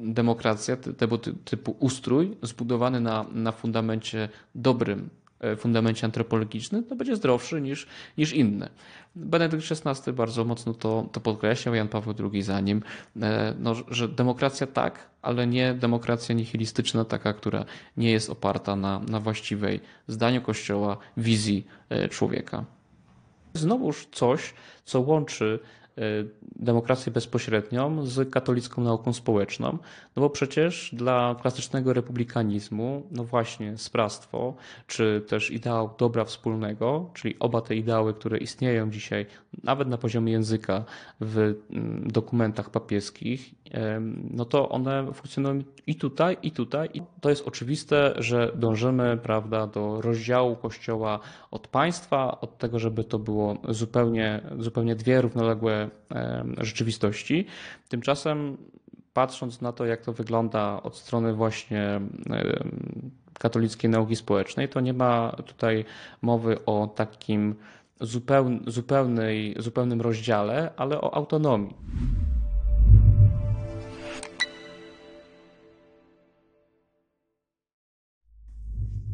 demokracja, tego typu ustrój zbudowany na, na fundamencie dobrym, e, fundamencie antropologicznym, to będzie zdrowszy niż, niż inne. Benedykt XVI bardzo mocno to, to podkreślał, Jan Paweł II za nim, e, no, że demokracja tak, ale nie demokracja nihilistyczna, taka, która nie jest oparta na, na właściwej zdaniu Kościoła, wizji e, człowieka. Znowuż coś, co łączy Y, demokrację bezpośrednią z katolicką nauką społeczną. No bo przecież dla klasycznego republikanizmu, no właśnie, sprawstwo, czy też ideał dobra wspólnego, czyli oba te ideały, które istnieją dzisiaj, nawet na poziomie języka w mm, dokumentach papieskich, no to one funkcjonują i tutaj, i tutaj. I to jest oczywiste, że dążymy, prawda, do rozdziału Kościoła od państwa, od tego, żeby to było zupełnie, zupełnie dwie równoległe E, rzeczywistości. Tymczasem patrząc na to, jak to wygląda od strony właśnie e, katolickiej nauki społecznej, to nie ma tutaj mowy o takim zupełnej, zupełnym rozdziale, ale o autonomii.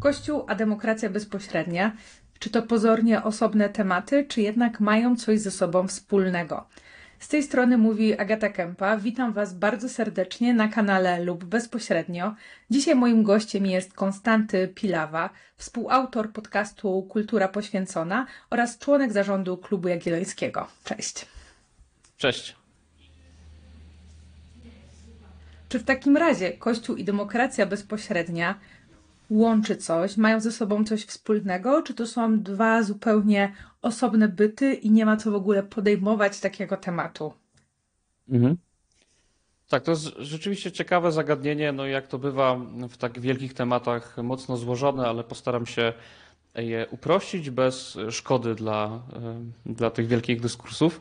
Kościół a demokracja bezpośrednia czy to pozornie osobne tematy, czy jednak mają coś ze sobą wspólnego? Z tej strony mówi Agata Kępa. Witam Was bardzo serdecznie na kanale lub bezpośrednio. Dzisiaj moim gościem jest Konstanty Pilawa, współautor podcastu Kultura Poświęcona oraz członek zarządu Klubu Jagiellońskiego. Cześć. Cześć. Czy w takim razie Kościół i demokracja bezpośrednia łączy coś, mają ze sobą coś wspólnego, czy to są dwa zupełnie osobne byty i nie ma co w ogóle podejmować takiego tematu? Mhm. Tak, to jest rzeczywiście ciekawe zagadnienie, no jak to bywa w tak wielkich tematach mocno złożone, ale postaram się je uprościć bez szkody dla, e, dla tych wielkich dyskursów.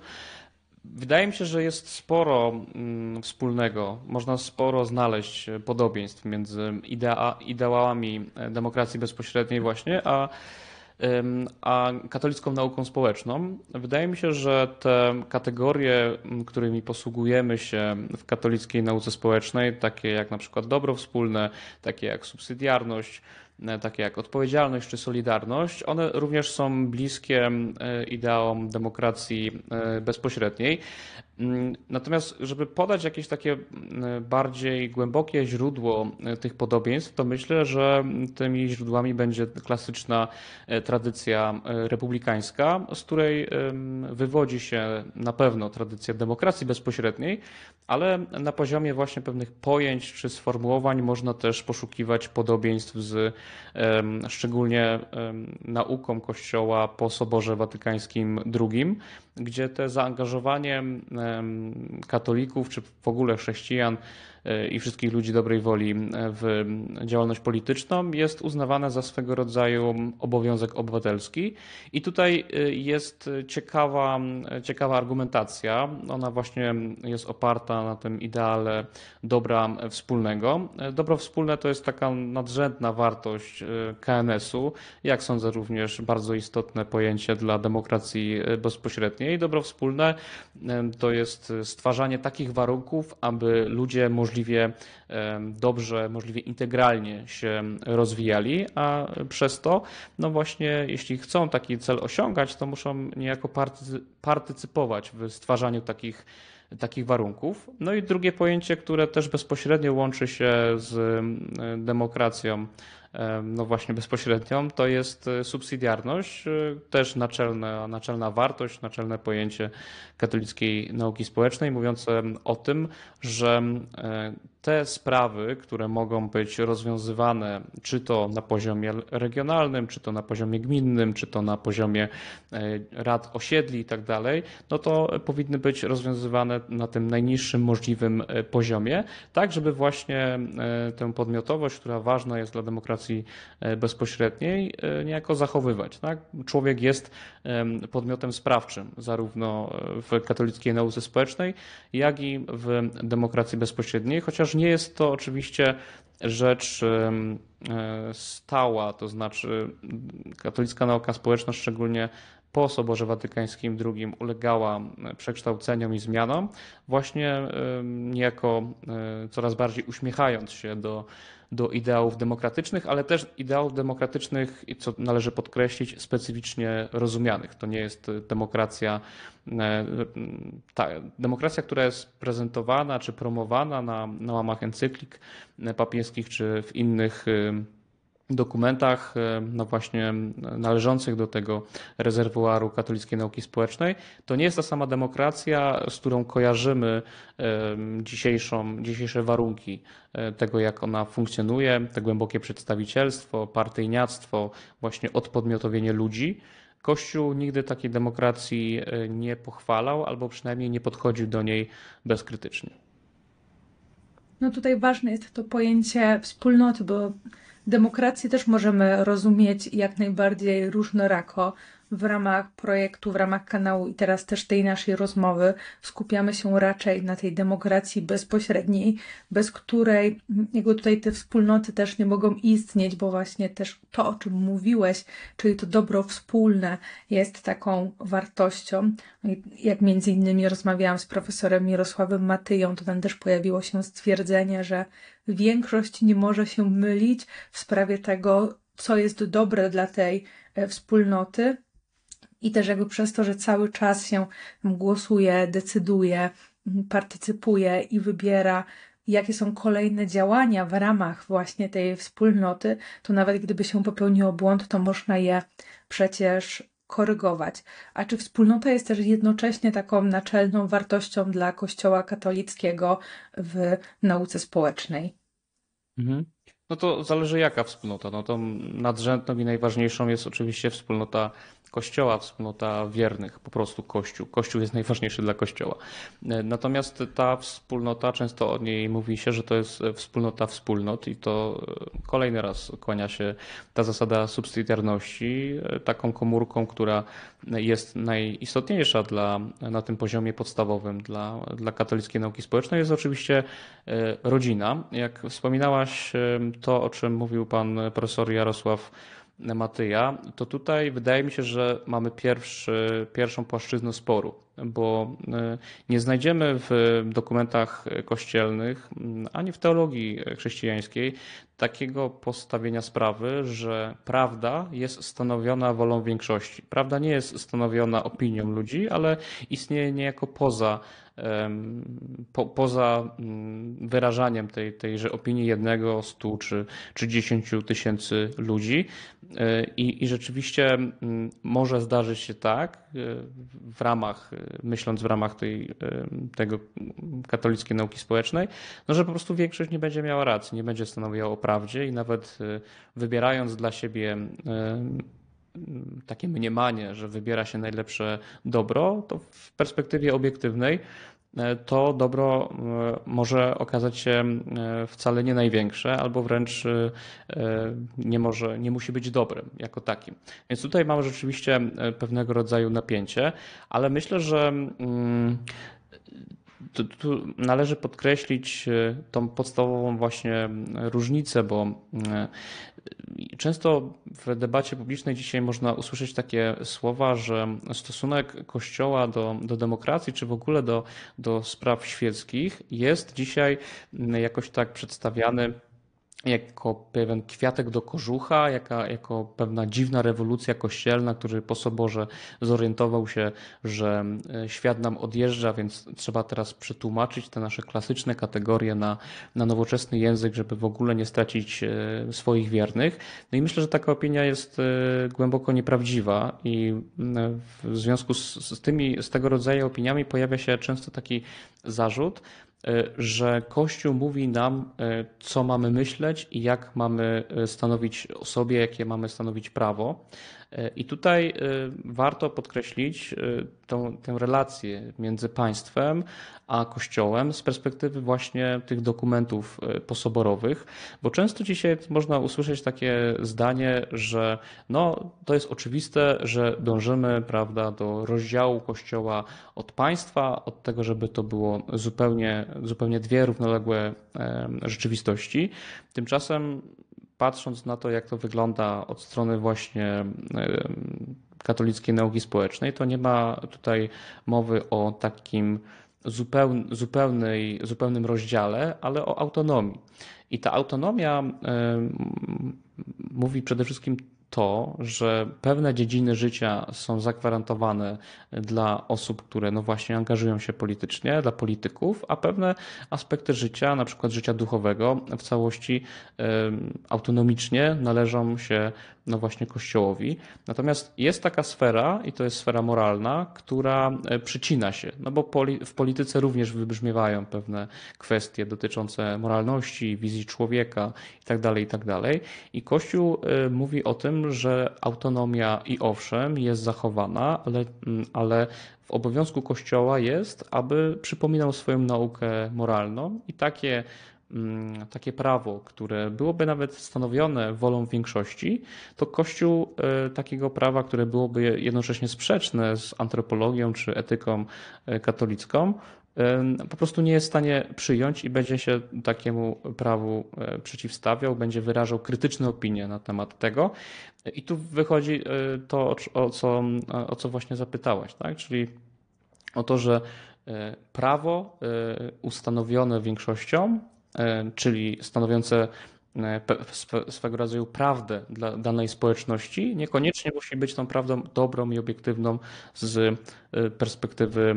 Wydaje mi się, że jest sporo mm, wspólnego. Można sporo znaleźć e, podobieństw między idea, ideałami e, demokracji bezpośredniej właśnie, a, a katolicką nauką społeczną. Wydaje mi się, że te kategorie, którymi posługujemy się w katolickiej nauce społecznej, takie jak na przykład dobro wspólne, takie jak subsydiarność, E, takie jak odpowiedzialność czy solidarność, one również są bliskie e, ideom demokracji e, bezpośredniej. Mm, natomiast, żeby podać jakieś takie mm, bardziej głębokie źródło e, tych podobieństw, to myślę, że tymi źródłami będzie klasyczna e, tradycja e, republikańska, z której wywodzi się na pewno tradycja demokracji bezpośredniej, ale na poziomie właśnie pewnych pojęć czy sformułowań można też poszukiwać podobieństw z szczególnie nauką Kościoła po Soborze Watykańskim II gdzie te zaangażowanie katolików czy w ogóle chrześcijan E, i wszystkich ludzi dobrej woli e, w działalność polityczną jest uznawane za swego rodzaju obowiązek obywatelski. I tutaj e, jest ciekawa, ciekawa argumentacja. Ona właśnie jest oparta na tym ideale dobra wspólnego. Dobro wspólne to jest taka nadrzędna wartość KNS-u, jak sądzę również bardzo istotne pojęcie dla demokracji bezpośredniej. Dobro wspólne to jest stwarzanie takich warunków, aby ludzie możliwie możliwie dobrze, możliwie integralnie się rozwijali, a przez to, no właśnie, jeśli chcą taki cel osiągać, to muszą niejako partycypować w stwarzaniu takich takich warunków. No i drugie pojęcie, które też bezpośrednio łączy się z demokracją no właśnie bezpośrednią, to jest e, subsydiarność, e, też naczelna, naczelna wartość, naczelne pojęcie katolickiej nauki społecznej, mówiące o tym, że te sprawy, które mogą być rozwiązywane czy to na poziomie regionalnym, czy to na poziomie gminnym, czy to na poziomie e, rad osiedli i tak dalej, no to powinny być rozwiązywane na tym najniższym możliwym poziomie, tak żeby właśnie tę podmiotowość, która ważna jest dla demokracji demokracji e, bezpośredniej e, niejako zachowywać. Tak? Człowiek jest podmiotem sprawczym zarówno e, w katolickiej nauce społecznej, jak i w demokracji bezpośredniej, chociaż nie jest to oczywiście rzecz stała, to znaczy katolicka nauka społeczna, szczególnie po Soborze Watykańskim II ulegała przekształceniom i zmianom, właśnie niejako coraz bardziej uśmiechając się do do ideałów demokratycznych, ale też ideałów demokratycznych, co należy podkreślić, specyficznie rozumianych. To nie jest e, demokracja, e, ta, demokracja, która jest prezentowana czy promowana na, na łamach encyklik e, papieńskich czy w innych dokumentach, e, no właśnie należących do tego rezerwuaru katolickiej nauki społecznej, to nie jest ta sama demokracja, z którą kojarzymy e, dzisiejszą, dzisiejsze warunki e, tego, jak ona funkcjonuje, te głębokie przedstawicielstwo, partyjniactwo, właśnie odpodmiotowienie ludzi. Kościół nigdy takiej demokracji nie pochwalał, albo przynajmniej nie podchodził do niej bezkrytycznie. No tutaj ważne jest to pojęcie wspólnoty, bo Demokrację też możemy rozumieć jak najbardziej różnorako. W ramach projektu, w ramach kanału i teraz też tej naszej rozmowy skupiamy się raczej na tej demokracji bezpośredniej, bez której jakby tutaj te wspólnoty też nie mogą istnieć, bo właśnie też to, o czym mówiłeś, czyli to dobro wspólne jest taką wartością. No jak między innymi rozmawiałam z profesorem Mirosławem Matyją, to tam też pojawiło się stwierdzenie, że większość nie może się mylić w sprawie tego, co jest dobre dla tej e, wspólnoty. I też jakby przez to, że cały czas się głosuje, decyduje, partycypuje i wybiera, jakie są kolejne działania w ramach właśnie tej wspólnoty, to nawet gdyby się popełniło błąd, to można je przecież korygować. A czy wspólnota jest też jednocześnie taką naczelną wartością dla Kościoła katolickiego w nauce społecznej? Mhm. No to zależy jaka wspólnota. No to nadrzędną i najważniejszą jest oczywiście wspólnota Kościoła, wspólnota wiernych, po prostu Kościół. Kościół jest najważniejszy dla Kościoła. Natomiast ta wspólnota, często o niej mówi się, że to jest wspólnota wspólnot i to e, kolejny raz kłania się ta zasada subsydiarności e, taką komórką, która jest najistotniejsza dla, na tym poziomie podstawowym dla, dla katolickiej nauki społecznej, jest oczywiście e, rodzina. Jak wspominałaś to, o czym mówił pan profesor Jarosław Matyja, to tutaj wydaje mi się, że mamy pierwszy, pierwszą płaszczyznę sporu bo y, nie znajdziemy w dokumentach kościelnych mm, ani w teologii chrześcijańskiej takiego postawienia sprawy, że prawda jest stanowiona wolą większości. Prawda nie jest stanowiona opinią ludzi, ale istnieje niejako poza, po, poza mm, wyrażaniem tej, tejże opinii jednego, stu czy, czy dziesięciu tysięcy ludzi. Y, I, I rzeczywiście mm, może zdarzyć się tak, w ramach, y, myśląc w ramach tej, y, tego katolickiej nauki społecznej, no że po prostu większość nie będzie miała racji, nie będzie stanowiła o prawdzie i nawet y, wybierając dla siebie takie mniemanie, że wybiera się najlepsze dobro, to w perspektywie obiektywnej E, to dobro e, może okazać się e, wcale nie największe, albo wręcz nie, może, nie musi być dobrym jako takim. Więc tutaj mamy rzeczywiście pewnego rodzaju napięcie, ale myślę, że mm, tu, tu należy podkreślić e, tą podstawową właśnie różnicę, bo e, często w debacie publicznej dzisiaj można usłyszeć takie słowa, że stosunek Kościoła do, do demokracji, czy w ogóle do, do spraw świeckich jest dzisiaj jakoś tak przedstawiany jako pewien kwiatek do kożucha, jaka, jako pewna dziwna rewolucja kościelna, który po soborze zorientował się, że e, świat nam odjeżdża, więc trzeba teraz przetłumaczyć te nasze klasyczne kategorie na, na nowoczesny język, żeby w ogóle nie stracić e, swoich wiernych. No i myślę, że taka opinia jest e, głęboko nieprawdziwa i w związku z, z tymi, z tego rodzaju opiniami pojawia się często taki zarzut, E, że Kościół mówi nam, e, co mamy myśleć i jak mamy e, stanowić o sobie, jakie mamy stanowić prawo. E, I tutaj e, warto podkreślić e, tą, tę relację między państwem a kościołem z perspektywy właśnie tych dokumentów posoborowych, bo często dzisiaj można usłyszeć takie zdanie, że no, to jest oczywiste, że dążymy prawda, do rozdziału kościoła od państwa, od tego, żeby to było zupełnie, zupełnie dwie równoległe rzeczywistości. Tymczasem patrząc na to, jak to wygląda od strony właśnie katolickiej nauki społecznej, to nie ma tutaj mowy o takim zupełnej, zupełnym rozdziale, ale o autonomii. I ta autonomia mówi przede wszystkim to, że pewne dziedziny życia są zagwarantowane dla osób, które no właśnie angażują się politycznie, dla polityków, a pewne aspekty życia, na przykład życia duchowego, w całości autonomicznie należą się no właśnie Kościołowi. Natomiast jest taka sfera, i to jest sfera moralna, która e, przycina się, no bo w polityce również wybrzmiewają pewne kwestie dotyczące moralności, wizji człowieka itd., tak itd. Tak I Kościół e, mówi o tym, że autonomia i owszem jest zachowana, ale, mm, ale w obowiązku Kościoła jest, aby przypominał swoją naukę moralną i takie mm, takie prawo, które byłoby nawet stanowione wolą większości, to Kościół e, takiego prawa, które byłoby jednocześnie sprzeczne z antropologią czy etyką e, katolicką, po prostu nie jest w stanie przyjąć i będzie się takiemu prawu e, przeciwstawiał, będzie wyrażał krytyczne opinie na temat tego. I tu wychodzi e, to, o co, e, o co właśnie zapytałaś, tak? czyli o to, że prawo ustanowione większością, czyli stanowiące swego rodzaju prawdę dla danej społeczności, niekoniecznie musi być tą prawdą dobrą i obiektywną z perspektywy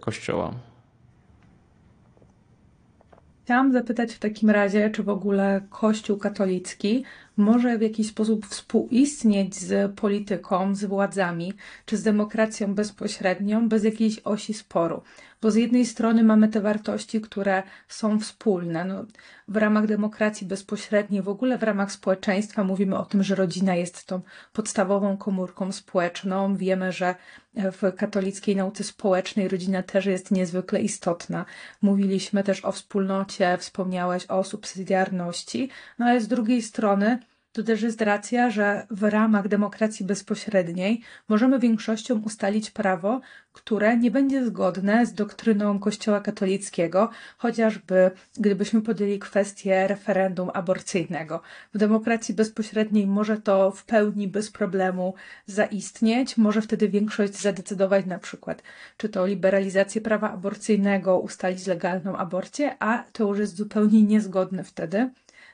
Kościoła. Chciałam zapytać w takim razie, czy w ogóle Kościół katolicki może w jakiś sposób współistnieć z polityką, z władzami, czy z demokracją bezpośrednią, bez jakiejś osi sporu bo z jednej strony mamy te wartości, które są wspólne. No, w ramach demokracji bezpośredniej, w ogóle w ramach społeczeństwa mówimy o tym, że rodzina jest tą podstawową komórką społeczną. Wiemy, że w katolickiej nauce społecznej rodzina też jest niezwykle istotna. Mówiliśmy też o wspólnocie, wspomniałeś o subsydiarności, no ale z drugiej strony, to też jest racja, że w ramach demokracji bezpośredniej możemy większością ustalić prawo, które nie będzie zgodne z doktryną Kościoła katolickiego, chociażby gdybyśmy podjęli kwestię referendum aborcyjnego. W demokracji bezpośredniej może to w pełni bez problemu zaistnieć, może wtedy większość zadecydować na przykład, czy to liberalizację prawa aborcyjnego, ustalić legalną aborcję, a to już jest zupełnie niezgodne wtedy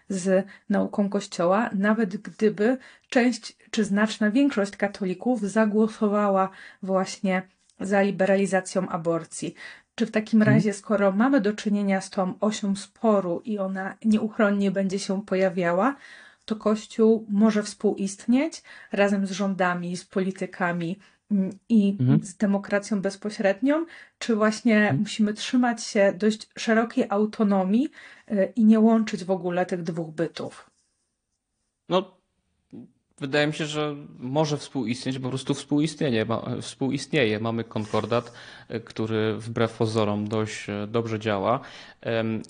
z nauką Kościoła, nawet gdyby część czy znaczna większość katolików zagłosowała właśnie za liberalizacją aborcji. Czy w takim mhm. razie, skoro mamy do czynienia z tą osią sporu i ona nieuchronnie będzie się pojawiała, to Kościół może współistnieć razem z rządami, z politykami, Mm, i mhm. z demokracją bezpośrednią, czy właśnie mhm. musimy trzymać się dość szerokiej autonomii y, i nie łączyć w ogóle tych dwóch bytów? No, wydaje mi się, że może współistnieć, po prostu współistnienie, ma, współistnieje. Mamy konkordat, e, który wbrew pozorom dość e, dobrze działa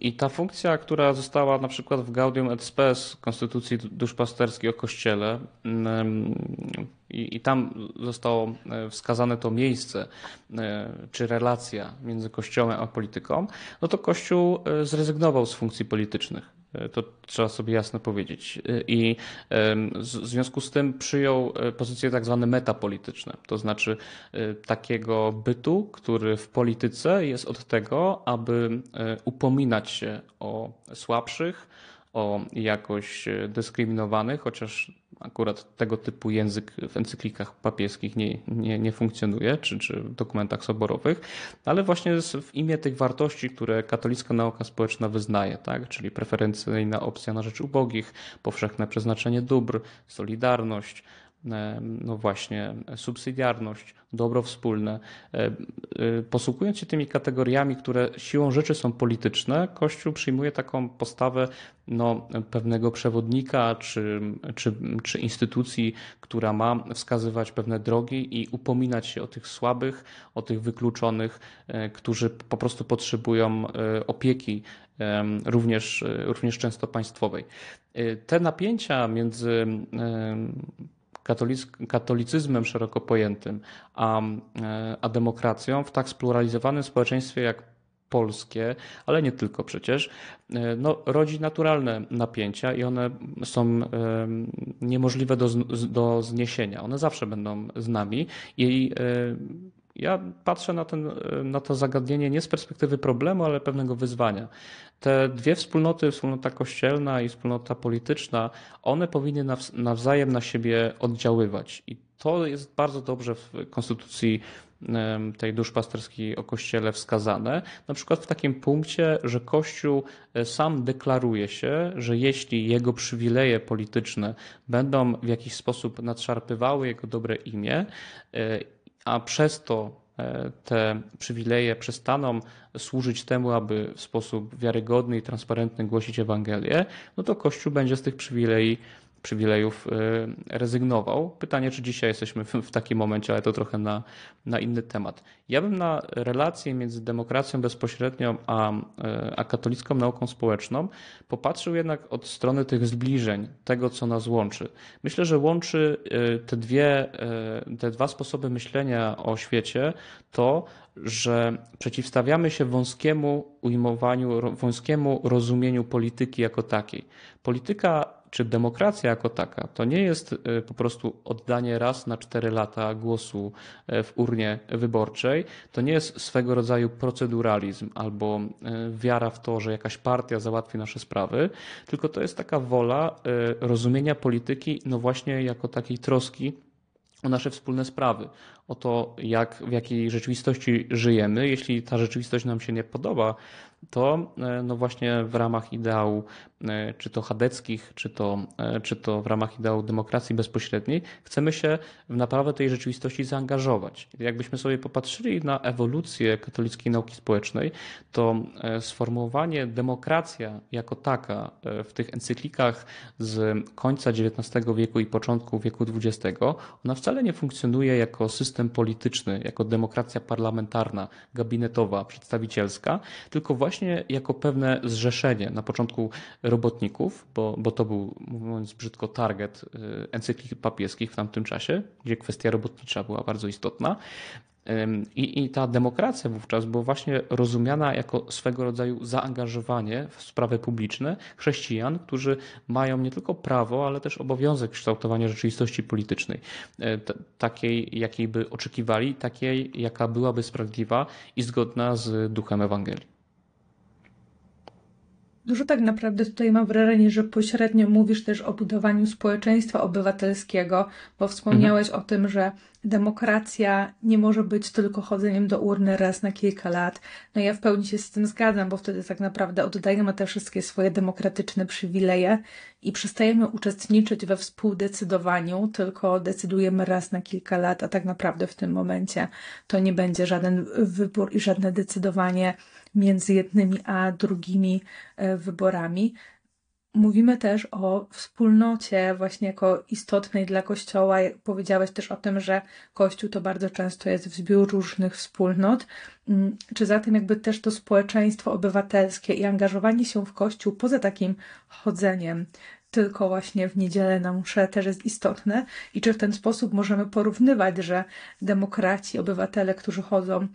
i ta funkcja, która została na przykład w Gaudium et Spes Konstytucji Duszpasterskiej o Kościele mm, i, i tam zostało e, wskazane to miejsce czy relacja między Kościołem a polityką, no to Kościół zrezygnował z funkcji politycznych E, to trzeba sobie jasno powiedzieć. E, I w związku z tym przyjął e, pozycję tak zwane metapolityczne, to znaczy takiego bytu, który w polityce jest od tego, aby upominać się o słabszych, o jakoś dyskryminowanych, chociaż akurat tego typu język w encyklikach papieskich nie, nie, nie funkcjonuje, czy, czy w dokumentach soborowych, ale właśnie w imię tych wartości, które katolicka nauka społeczna wyznaje, tak? czyli preferencyjna opcja na rzecz ubogich, powszechne przeznaczenie dóbr, solidarność, E, no właśnie subsydiarność, dobro wspólne. E, e, posługując się tymi kategoriami, które siłą rzeczy są polityczne, Kościół przyjmuje taką postawę no, pewnego przewodnika czy, czy, czy instytucji, która ma wskazywać pewne drogi i upominać się o tych słabych, o tych wykluczonych, którzy po prostu potrzebują opieki również, również często państwowej. Te napięcia między katolic- katolicyzmem szeroko pojętym, a, e, a demokracją w tak spluralizowanym społeczeństwie jak polskie, ale nie tylko przecież, e, no, rodzi naturalne napięcia i one są e, niemożliwe do, do zniesienia. One zawsze będą z nami i ja patrzę na, ten, na to zagadnienie nie z perspektywy problemu, ale pewnego wyzwania. Te dwie wspólnoty, wspólnota kościelna i wspólnota polityczna, one powinny nawzajem na siebie oddziaływać. I to jest bardzo dobrze w konstytucji tej duszpasterskiej o Kościele wskazane. Na przykład w takim punkcie, że Kościół e, sam deklaruje się, że jeśli jego przywileje polityczne będą w jakiś sposób nadszarpywały jego dobre imię, e, a przez to E, te przywileje przestaną służyć temu, aby w sposób wiarygodny i transparentny głosić Ewangelię, no to Kościół będzie z tych przywilei przywilejów y, rezygnował. Pytanie, czy dzisiaj jesteśmy w takim momencie, ale to trochę na, na inny temat. Ja bym na relację między demokracją bezpośrednią a, y, a katolicką nauką społeczną popatrzył jednak od strony tych zbliżeń, tego, co nas łączy. Myślę, że łączy y, te, dwie, te dwa sposoby myślenia o świecie to, że przeciwstawiamy się wąskiemu ujmowaniu, wąskiemu rozumieniu polityki jako takiej. Polityka czy demokracja jako taka to nie jest y, po prostu oddanie raz na cztery lata głosu y, w urnie wyborczej, to nie jest swego rodzaju proceduralizm albo y, wiara w to, że jakaś partia załatwi nasze sprawy, tylko to jest taka wola rozumienia polityki, no właśnie jako takiej troski o nasze wspólne sprawy, o to, jak, w jakiej rzeczywistości żyjemy. Jeśli ta rzeczywistość nam się nie podoba, to no właśnie w ramach ideału E, czy to chadeckich, czy to, e, czy to w ramach ideału demokracji bezpośredniej, chcemy się w naprawę tej rzeczywistości zaangażować. Jakbyśmy sobie popatrzyli na ewolucję katolickiej nauki społecznej, to e, sformułowanie demokracja jako taka w tych encyklikach z końca XIX wieku i początku wieku XX, ona wcale nie funkcjonuje jako system polityczny, jako demokracja parlamentarna, gabinetowa, przedstawicielska, tylko właśnie jako pewne zrzeszenie na początku robotników, bo, bo to był, mówiąc brzydko, target y, encykliki papieskich w tamtym czasie, gdzie kwestia robotnicza była bardzo istotna. I, I, ta demokracja wówczas była właśnie rozumiana jako swego rodzaju zaangażowanie w sprawy publiczne chrześcijan, którzy mają nie tylko prawo, ale też obowiązek kształtowania rzeczywistości politycznej, y, takiej, jakiej by oczekiwali, takiej, jaka byłaby sprawiedliwa i zgodna z duchem Ewangelii. Dużo tak naprawdę tutaj mam wrażenie, że pośrednio mówisz też o budowaniu społeczeństwa obywatelskiego, bo wspomniałeś mhm. o tym, że demokracja nie może być tylko chodzeniem do urny raz na kilka lat. No ja w pełni się z tym zgadzam, bo wtedy tak naprawdę oddajemy te wszystkie swoje demokratyczne przywileje i przestajemy uczestniczyć we współdecydowaniu, tylko decydujemy raz na kilka lat, a tak naprawdę w tym momencie to nie będzie żaden wybór i żadne decydowanie między jednymi a drugimi e, wyborami. Mówimy też o wspólnocie, właśnie jako istotnej dla Kościoła. Powiedziałeś też o tym, że Kościół to bardzo często jest w zbiór różnych wspólnot. Mm, czy zatem, jakby też to społeczeństwo obywatelskie i angażowanie się w Kościół poza takim chodzeniem tylko właśnie w niedzielę na muszę, też jest istotne i czy w ten sposób możemy porównywać, że demokraci, obywatele, którzy chodzą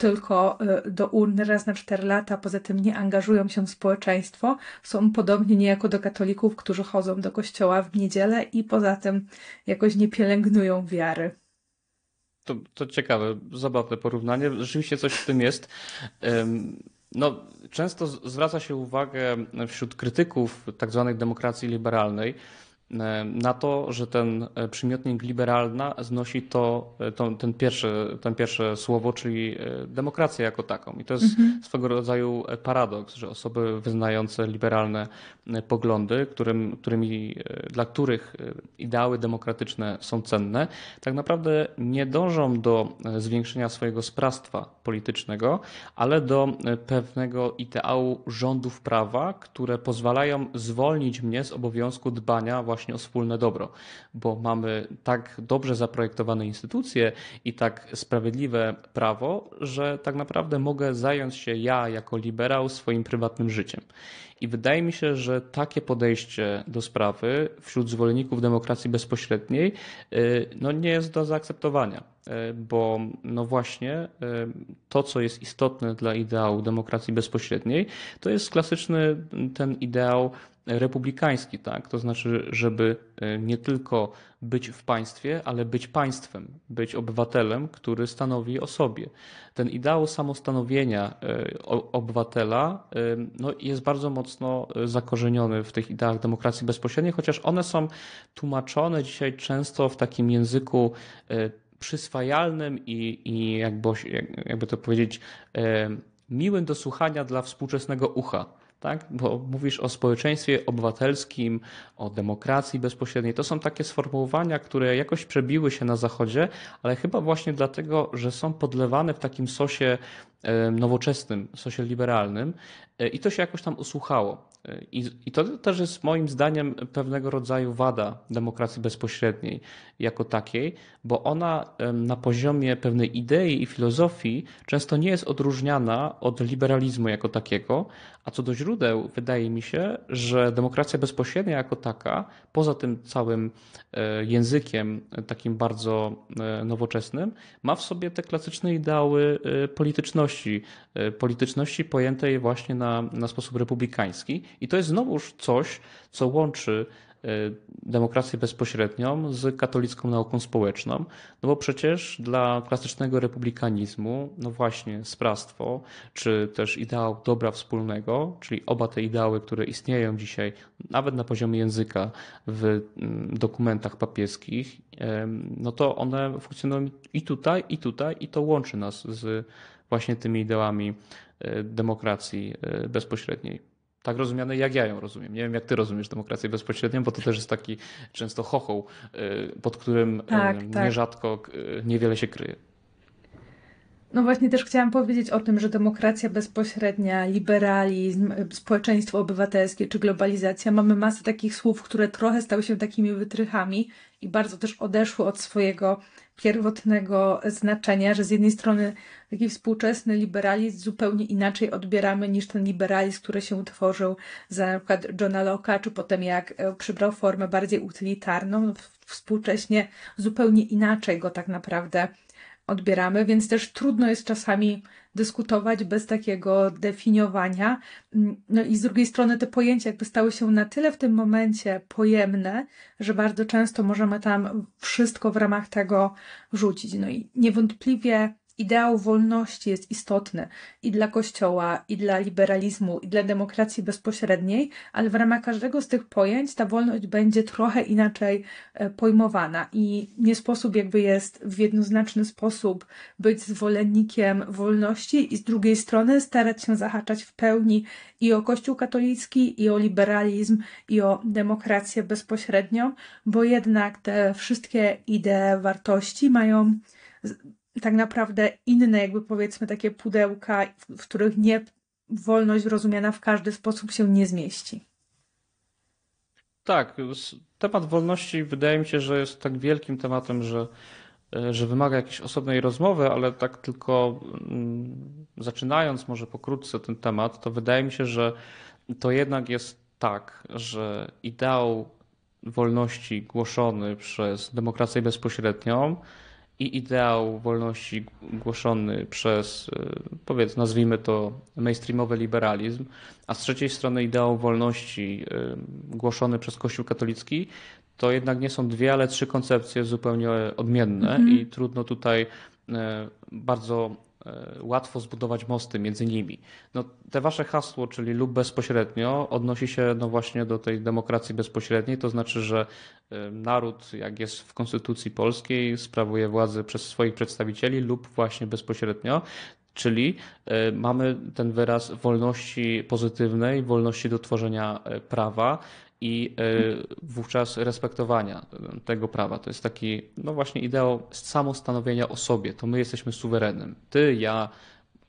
tylko y, do urny raz na cztery lata, poza tym nie angażują się w społeczeństwo, są podobnie niejako do katolików, którzy chodzą do kościoła w niedzielę i poza tym jakoś nie pielęgnują wiary. To, to ciekawe, zabawne porównanie. Rzeczywiście coś w tym jest. No, często zwraca się uwagę wśród krytyków tzw. Tak demokracji liberalnej, E, na to, że ten e, przymiotnik liberalna znosi to, e, to ten, pierwszy, ten pierwsze słowo, czyli demokrację jako taką. I to jest mhm. swego rodzaju paradoks, że osoby wyznające liberalne poglądy, którym, którymi, dla których ideały demokratyczne są cenne, tak naprawdę nie dążą do zwiększenia swojego sprawstwa politycznego, ale do pewnego ideału rządów prawa, które pozwalają zwolnić mnie z obowiązku dbania właśnie właśnie o wspólne dobro, bo mamy tak dobrze zaprojektowane instytucje i tak sprawiedliwe prawo, że tak naprawdę mogę zająć się ja jako liberał swoim prywatnym życiem. I wydaje mi się, że takie podejście do sprawy wśród zwolenników demokracji bezpośredniej y, no nie jest do zaakceptowania, y, bo no właśnie y, to, co jest istotne dla ideału demokracji bezpośredniej, to jest klasyczny ten ideał republikański, tak? To znaczy, żeby e, nie tylko być w państwie, ale być państwem, być obywatelem, który stanowi o sobie. Ten ideał samostanowienia e, obywatela e, no, jest bardzo mocno zakorzeniony w tych ideach demokracji bezpośredniej, chociaż one są tłumaczone dzisiaj często w takim języku przyswajalnym i, i jakby, jakby to powiedzieć, miłym do słuchania dla współczesnego ucha tak? Bo mówisz o społeczeństwie obywatelskim, o demokracji bezpośredniej. To są takie sformułowania, które jakoś przebiły się na Zachodzie, ale chyba właśnie dlatego, że są podlewane w takim sosie nowoczesnym sosie liberalnym e, i to się jakoś tam usłuchało. E, I, to też jest moim zdaniem pewnego rodzaju wada demokracji bezpośredniej jako takiej, bo ona na poziomie pewnej idei i filozofii często nie jest odróżniana od liberalizmu jako takiego, a co do źródeł wydaje mi się, że demokracja bezpośrednia jako taka, poza tym całym e, językiem takim bardzo nowoczesnym, ma w sobie te klasyczne ideały polityczności polityczności, e, polityczności pojętej właśnie na, na sposób republikański. I to jest znowuż coś, co łączy e, demokrację bezpośrednią z katolicką nauką społeczną, no bo przecież dla klasycznego republikanizmu, no właśnie sprawstwo, czy też ideał dobra wspólnego, czyli oba te ideały, które istnieją dzisiaj nawet na poziomie języka w mm, dokumentach papieskich, no to one funkcjonują i tutaj, i tutaj, i to łączy nas z właśnie tymi ideami e, demokracji e, bezpośredniej. Tak rozumiane, jak ja ją rozumiem. Nie wiem, jak ty rozumiesz demokrację bezpośrednią, bo to też jest taki często chochoł, e, pod którym tak, tak. nierzadko niewiele się kryje. No właśnie też chciałam powiedzieć o tym, że demokracja bezpośrednia, liberalizm, społeczeństwo obywatelskie czy globalizacja mamy masę takich słów, które trochę stały się takimi wytrychami i bardzo też odeszły od swojego pierwotnego znaczenia, że z jednej strony taki współczesny liberalizm zupełnie inaczej odbieramy niż ten liberalizm, który się utworzył za na przykład Johna Locke'a, czy potem jak e, przybrał formę bardziej utylitarną, no, współcześnie zupełnie inaczej go tak naprawdę odbieramy, więc też trudno jest czasami dyskutować bez takiego definiowania. Mm, no i z drugiej strony te pojęcia jakby stały się na tyle w tym momencie pojemne, że bardzo często możemy tam wszystko w ramach tego rzucić. No i niewątpliwie ideał wolności jest istotny i dla Kościoła, i dla liberalizmu, i dla demokracji bezpośredniej, ale w ramach każdego z tych pojęć ta wolność będzie trochę inaczej e, pojmowana i nie sposób jakby jest w jednoznaczny sposób być zwolennikiem wolności i z drugiej strony starać się zahaczać w pełni i o Kościół katolicki, i o liberalizm, i o demokrację bezpośrednią, bo jednak te wszystkie idee wartości mają tak naprawdę inne, jakby powiedzmy, takie pudełka, w, w których nie wolność rozumiana w każdy sposób się nie zmieści. Tak, temat wolności wydaje mi się, że jest tak wielkim tematem, że, e, że wymaga jakiejś osobnej rozmowy, ale tak tylko mm, zaczynając może pokrótce ten temat, to wydaje mi się, że to jednak jest tak, że ideał wolności głoszony przez demokrację bezpośrednią i ideał wolności głoszony przez, e, powiedz, nazwijmy to mainstreamowy liberalizm, a z trzeciej strony ideał wolności e, głoszony przez Kościół katolicki, to jednak nie są dwie, ale trzy koncepcje zupełnie odmienne mm -hmm. i trudno tutaj e, bardzo E, łatwo zbudować mosty między nimi. No, te wasze hasło, czyli lub bezpośrednio, odnosi się no właśnie do tej demokracji bezpośredniej, to znaczy, że e, naród, jak jest w Konstytucji Polskiej, sprawuje władzę przez swoich przedstawicieli lub właśnie bezpośrednio. Czyli e, mamy ten wyraz wolności pozytywnej, wolności do tworzenia e, prawa i e, wówczas respektowania tego prawa. To jest taki, no właśnie, ideał samostanowienia o sobie. To my jesteśmy suwerenem. Ty, ja,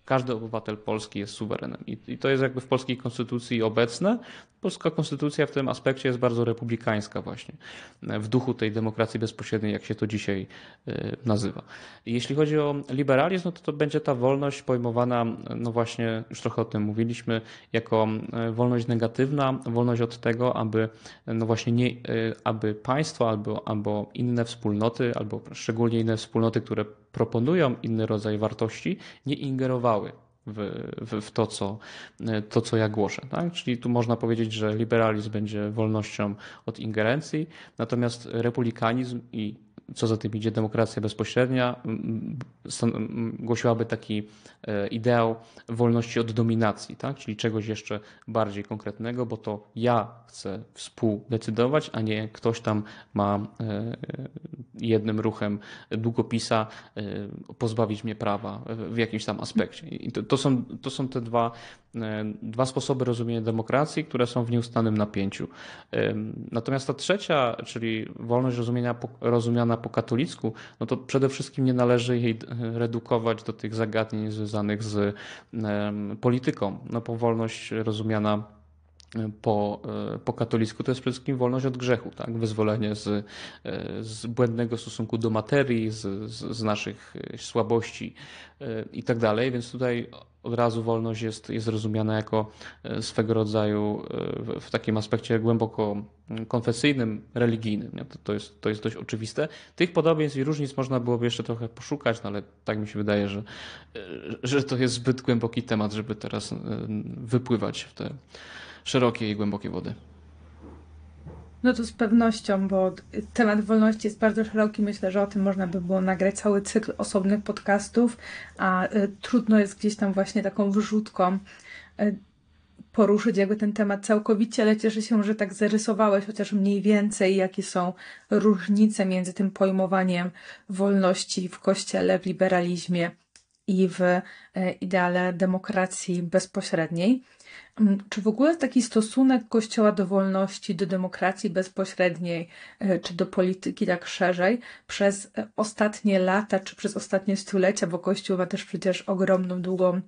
każdy obywatel Polski jest suwerenem. I, I, to jest jakby w polskiej konstytucji obecne. Polska konstytucja w tym aspekcie jest bardzo republikańska właśnie, w duchu tej demokracji bezpośredniej, jak się to dzisiaj y, nazywa. Jeśli chodzi o liberalizm, no to, to będzie ta wolność pojmowana, no właśnie, już trochę o tym mówiliśmy, jako y, wolność negatywna, wolność od tego, aby no właśnie nie, y, aby państwo albo, albo inne wspólnoty, albo szczególnie inne wspólnoty, które proponują inny rodzaj wartości, nie ingerowały w, w, w, to, co, to, co ja głoszę. Tak? Czyli tu można powiedzieć, że liberalizm będzie wolnością od ingerencji, natomiast republikanizm i co za tym idzie, demokracja bezpośrednia głosiłaby taki e, ideał wolności od dominacji, tak? czyli czegoś jeszcze bardziej konkretnego, bo to ja chcę współdecydować, a nie ktoś tam ma e, jednym ruchem długopisa e, pozbawić mnie prawa w jakimś tam aspekcie. I to, to, są, to są te dwa E, dwa sposoby rozumienia demokracji, które są w nieustannym napięciu. E, natomiast ta trzecia, czyli wolność rozumienia, rozumiana po katolicku, no to przede wszystkim nie należy jej redukować do tych zagadnień związanych z polityką. No bo wolność rozumiana po, e, po katolicku to jest przede wszystkim wolność od grzechu, tak? wyzwolenie z, e, z błędnego stosunku do materii, z, z, naszych e, słabości i tak dalej. Więc tutaj od razu wolność jest, jest rozumiana jako swego rodzaju w, w takim aspekcie głęboko mm, konfesyjnym, religijnym. To, to, jest, to jest dość oczywiste. Tych podobieństw i różnic można byłoby jeszcze trochę poszukać, no ale tak mi się wydaje, że, że to jest zbyt głęboki temat, żeby teraz wypływać w te szerokie i głębokie wody. No to z pewnością, bo temat wolności jest bardzo szeroki. Myślę, że o tym można by było nagrać cały cykl osobnych podcastów, a e, trudno jest gdzieś tam właśnie taką wrzutką e, poruszyć jakby ten temat całkowicie, ale cieszę się, że tak zarysowałeś chociaż mniej więcej, jakie są różnice między tym pojmowaniem wolności w kościele, w liberalizmie i w e, ideale demokracji bezpośredniej. Mm, czy w ogóle taki stosunek Kościoła do wolności, do demokracji bezpośredniej, e, czy do polityki tak szerzej, przez e, ostatnie lata, czy przez ostatnie stulecia, bo Kościół ma też przecież ogromną, długą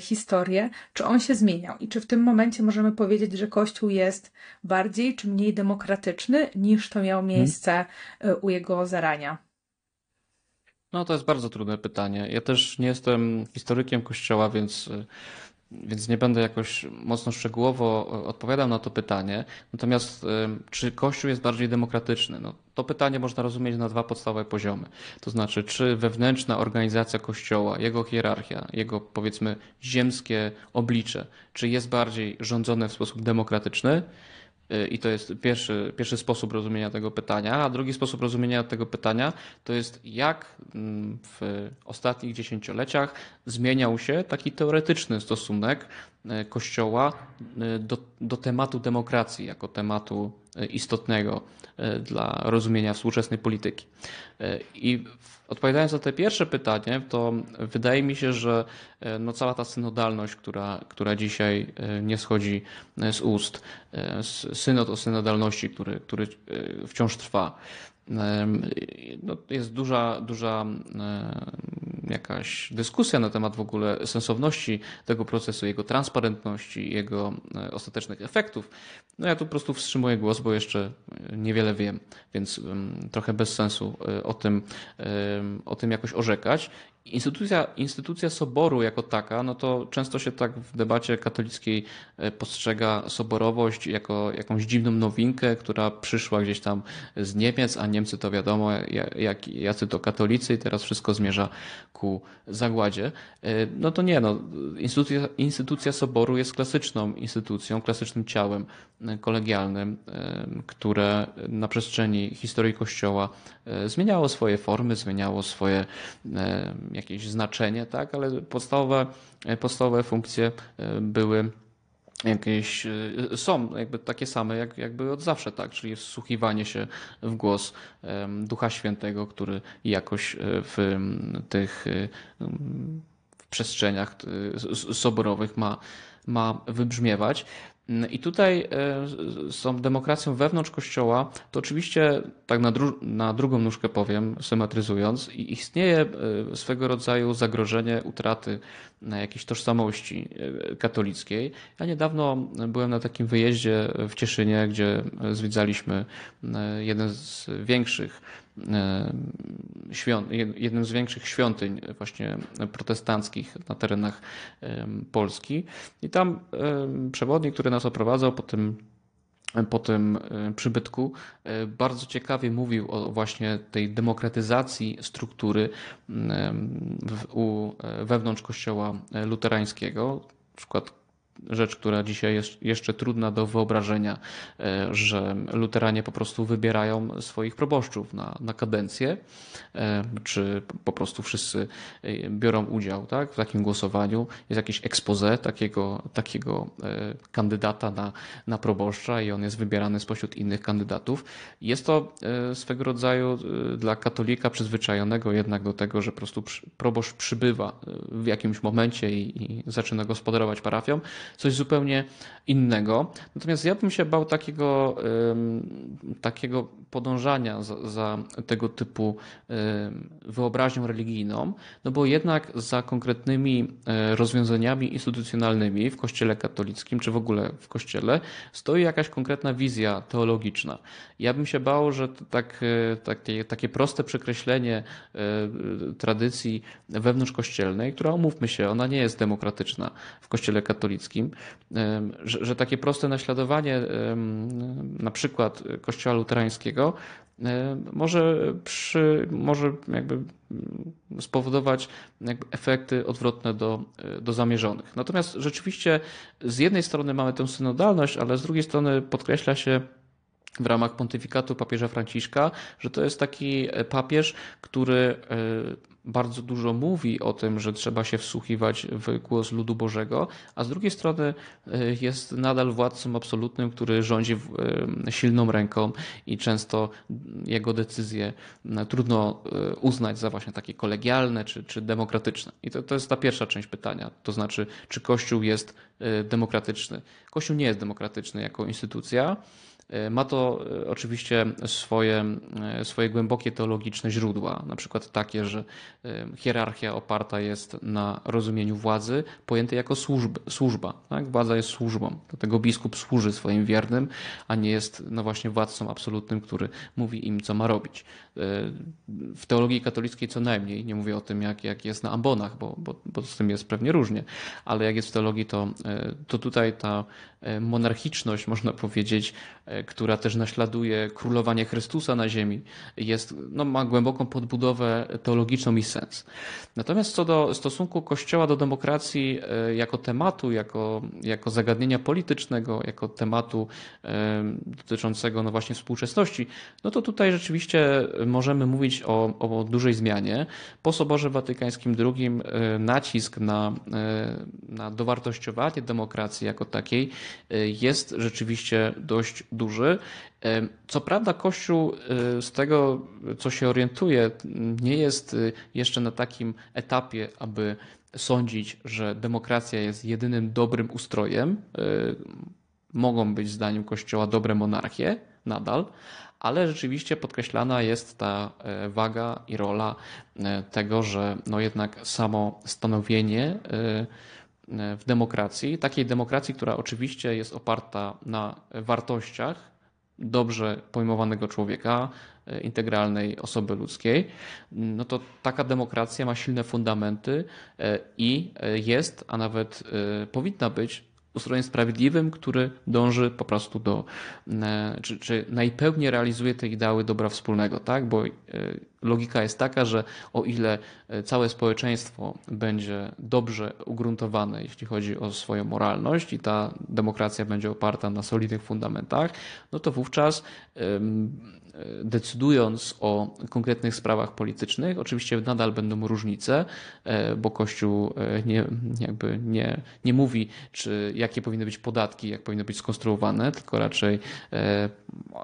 historię, czy on się zmieniał i czy w tym momencie możemy powiedzieć, że Kościół jest bardziej czy mniej demokratyczny niż to miało mhm. miejsce u jego zarania? No to jest bardzo trudne pytanie. Ja też nie jestem historykiem kościoła, więc, y, więc nie będę jakoś mocno szczegółowo y, odpowiadał na to pytanie. Natomiast y, czy kościół jest bardziej demokratyczny? No, to pytanie można rozumieć na dwa podstawowe poziomy. To znaczy, czy wewnętrzna organizacja kościoła, jego hierarchia, jego powiedzmy ziemskie oblicze, czy jest bardziej rządzone w sposób demokratyczny? E, I to jest pierwszy, pierwszy sposób rozumienia tego pytania. A drugi sposób rozumienia tego pytania to jest, jak mm, w ostatnich dziesięcioleciach zmieniał się taki teoretyczny stosunek e, Kościoła e, do, do tematu demokracji jako tematu E, istotnego e, dla rozumienia współczesnej polityki. E, I odpowiadając na te pierwsze pytanie, to wydaje mi się, że no cała ta synodalność, która, która dzisiaj nie schodzi z ust, synod o synodalności, który, który wciąż trwa, no, jest duża, duża jakaś dyskusja na temat w ogóle sensowności tego procesu, jego transparentności, jego e, ostatecznych efektów. No ja tu po prostu wstrzymuję głos, bo jeszcze niewiele wiem, więc trochę bez sensu e, o tym, o tym jakoś orzekać. Instytucja, instytucja soboru jako taka, no to często się tak w debacie katolickiej e, postrzega soborowość jako jakąś dziwną nowinkę, która przyszła gdzieś tam z Niemiec, a Niemcy to wiadomo, jak, jacy to katolicy i teraz wszystko zmierza ku zagładzie. E, no to nie, no, instytucja, instytucja soboru jest klasyczną instytucją, klasycznym ciałem e, kolegialnym, które na przestrzeni historii Kościoła E, zmieniało swoje formy, zmieniało swoje e, jakieś znaczenie, tak, ale podstawowe, e, podstawowe funkcje były jakieś są jakby takie same jak, jakby od zawsze, tak? Czyli wsłuchiwanie się w głos Ducha Świętego, który jakoś w tych w przestrzeniach soborowych ma, ma wybrzmiewać. Mm, I tutaj e, z tą demokracją wewnątrz Kościoła, to oczywiście, tak na, dru na drugą nóżkę powiem, symetryzując, istnieje e, swego rodzaju zagrożenie utraty e, jakiejś tożsamości katolickiej. Ja niedawno byłem na takim wyjeździe w Cieszynie, gdzie zwiedzaliśmy jeden z większych E, świąt, jednym z większych świątyń właśnie protestanckich na terenach Polski. I tam przewodnik, który nas oprowadzał po tym po tym e, przybytku e, bardzo ciekawie mówił o właśnie tej demokratyzacji struktury w, u, wewnątrz kościoła luterańskiego. Na przykład rzecz, która dzisiaj jest jeszcze trudna do wyobrażenia, e, że luteranie po prostu wybierają swoich proboszczów na, na kadencję, e, czy po prostu wszyscy e, biorą udział tak, w takim głosowaniu. Jest jakiś expose takiego, takiego kandydata na, na proboszcza i on jest wybierany spośród innych kandydatów. Jest to swego rodzaju dla katolika przyzwyczajonego jednak do tego, że po prostu proboszcz przybywa w jakimś momencie i, i zaczyna gospodarować parafią, coś zupełnie innego. Natomiast ja bym się bał takiego, takiego podążania za, za tego typu wyobraźnią religijną, no bo jednak za konkretnymi e, rozwiązaniami instytucjonalnymi w Kościele katolickim, czy w ogóle w Kościele, stoi jakaś konkretna wizja teologiczna. Ja bym się bał, że tak, e, takie, takie proste przekreślenie e, tradycji wewnątrzkościelnej, która, omówmy się, ona nie jest demokratyczna w Kościele katolickim, wszystkim, że, że takie proste naśladowanie na przykład kościoła luterańskiego może, przy, może jakby mm, spowodować jakby efekty odwrotne do, e, do zamierzonych. Natomiast rzeczywiście z jednej strony mamy tę synodalność, ale z drugiej strony podkreśla się w ramach pontyfikatu papieża Franciszka, że to jest taki e, papież, który e, bardzo dużo mówi o tym, że trzeba się wsłuchiwać w głos ludu Bożego, a z drugiej strony e, jest nadal władcą absolutnym, który rządzi e, silną ręką i często jego decyzje trudno e, uznać za właśnie takie kolegialne czy, czy demokratyczne. I to, to jest ta pierwsza część pytania, to znaczy, czy Kościół jest demokratyczny. Kościół nie jest demokratyczny jako instytucja. E, ma to e, oczywiście swoje, e, swoje głębokie teologiczne źródła, na przykład takie, że hierarchia oparta jest na rozumieniu władzy pojętej jako służb, służba. Tak? Władza jest służbą, dlatego biskup służy swoim wiernym, a nie jest no właśnie władcą absolutnym, który mówi im, co ma robić. W teologii katolickiej co najmniej, nie mówię o tym, jak, jak jest na ambonach, bo, bo, bo z tym jest pewnie różnie, ale jak jest w teologii, to, to tutaj ta monarchiczność, można powiedzieć, E, która też naśladuje królowanie Chrystusa na ziemi, jest, no, ma głęboką podbudowę teologiczną i sens. Natomiast co do stosunku Kościoła do demokracji e, jako tematu, jako, jako zagadnienia politycznego, jako tematu e, dotyczącego no właśnie współczesności, no to tutaj rzeczywiście możemy mówić o, o dużej zmianie. Po Soborze Watykańskim II nacisk na, na dowartościowanie demokracji jako takiej jest rzeczywiście dość duży. Co prawda, Kościół, y, z tego co się orientuje, nie jest y, jeszcze na takim etapie, aby sądzić, że demokracja jest jedynym dobrym ustrojem. Y, mogą być, zdaniem Kościoła, dobre monarchie nadal, ale rzeczywiście podkreślana jest ta e, waga i rola e, tego, że no jednak samo stanowienie e, E, w demokracji, takiej demokracji, która oczywiście jest oparta na wartościach dobrze pojmowanego człowieka, e, integralnej osoby ludzkiej, no to taka demokracja ma silne fundamenty e, i jest, a nawet powinna być ustrojem sprawiedliwym, który dąży po prostu do, czy, czy najpełniej realizuje te ideały dobra wspólnego, tak? Bo logika jest taka, że o ile e, całe społeczeństwo będzie dobrze ugruntowane, jeśli chodzi o swoją moralność i ta demokracja będzie oparta na solidnych fundamentach, no to wówczas e, decydując o konkretnych sprawach politycznych, oczywiście nadal będą różnice, e, bo Kościół nie, jakby nie, nie mówi, czy jakie powinny być podatki, jak powinny być skonstruowane, tylko raczej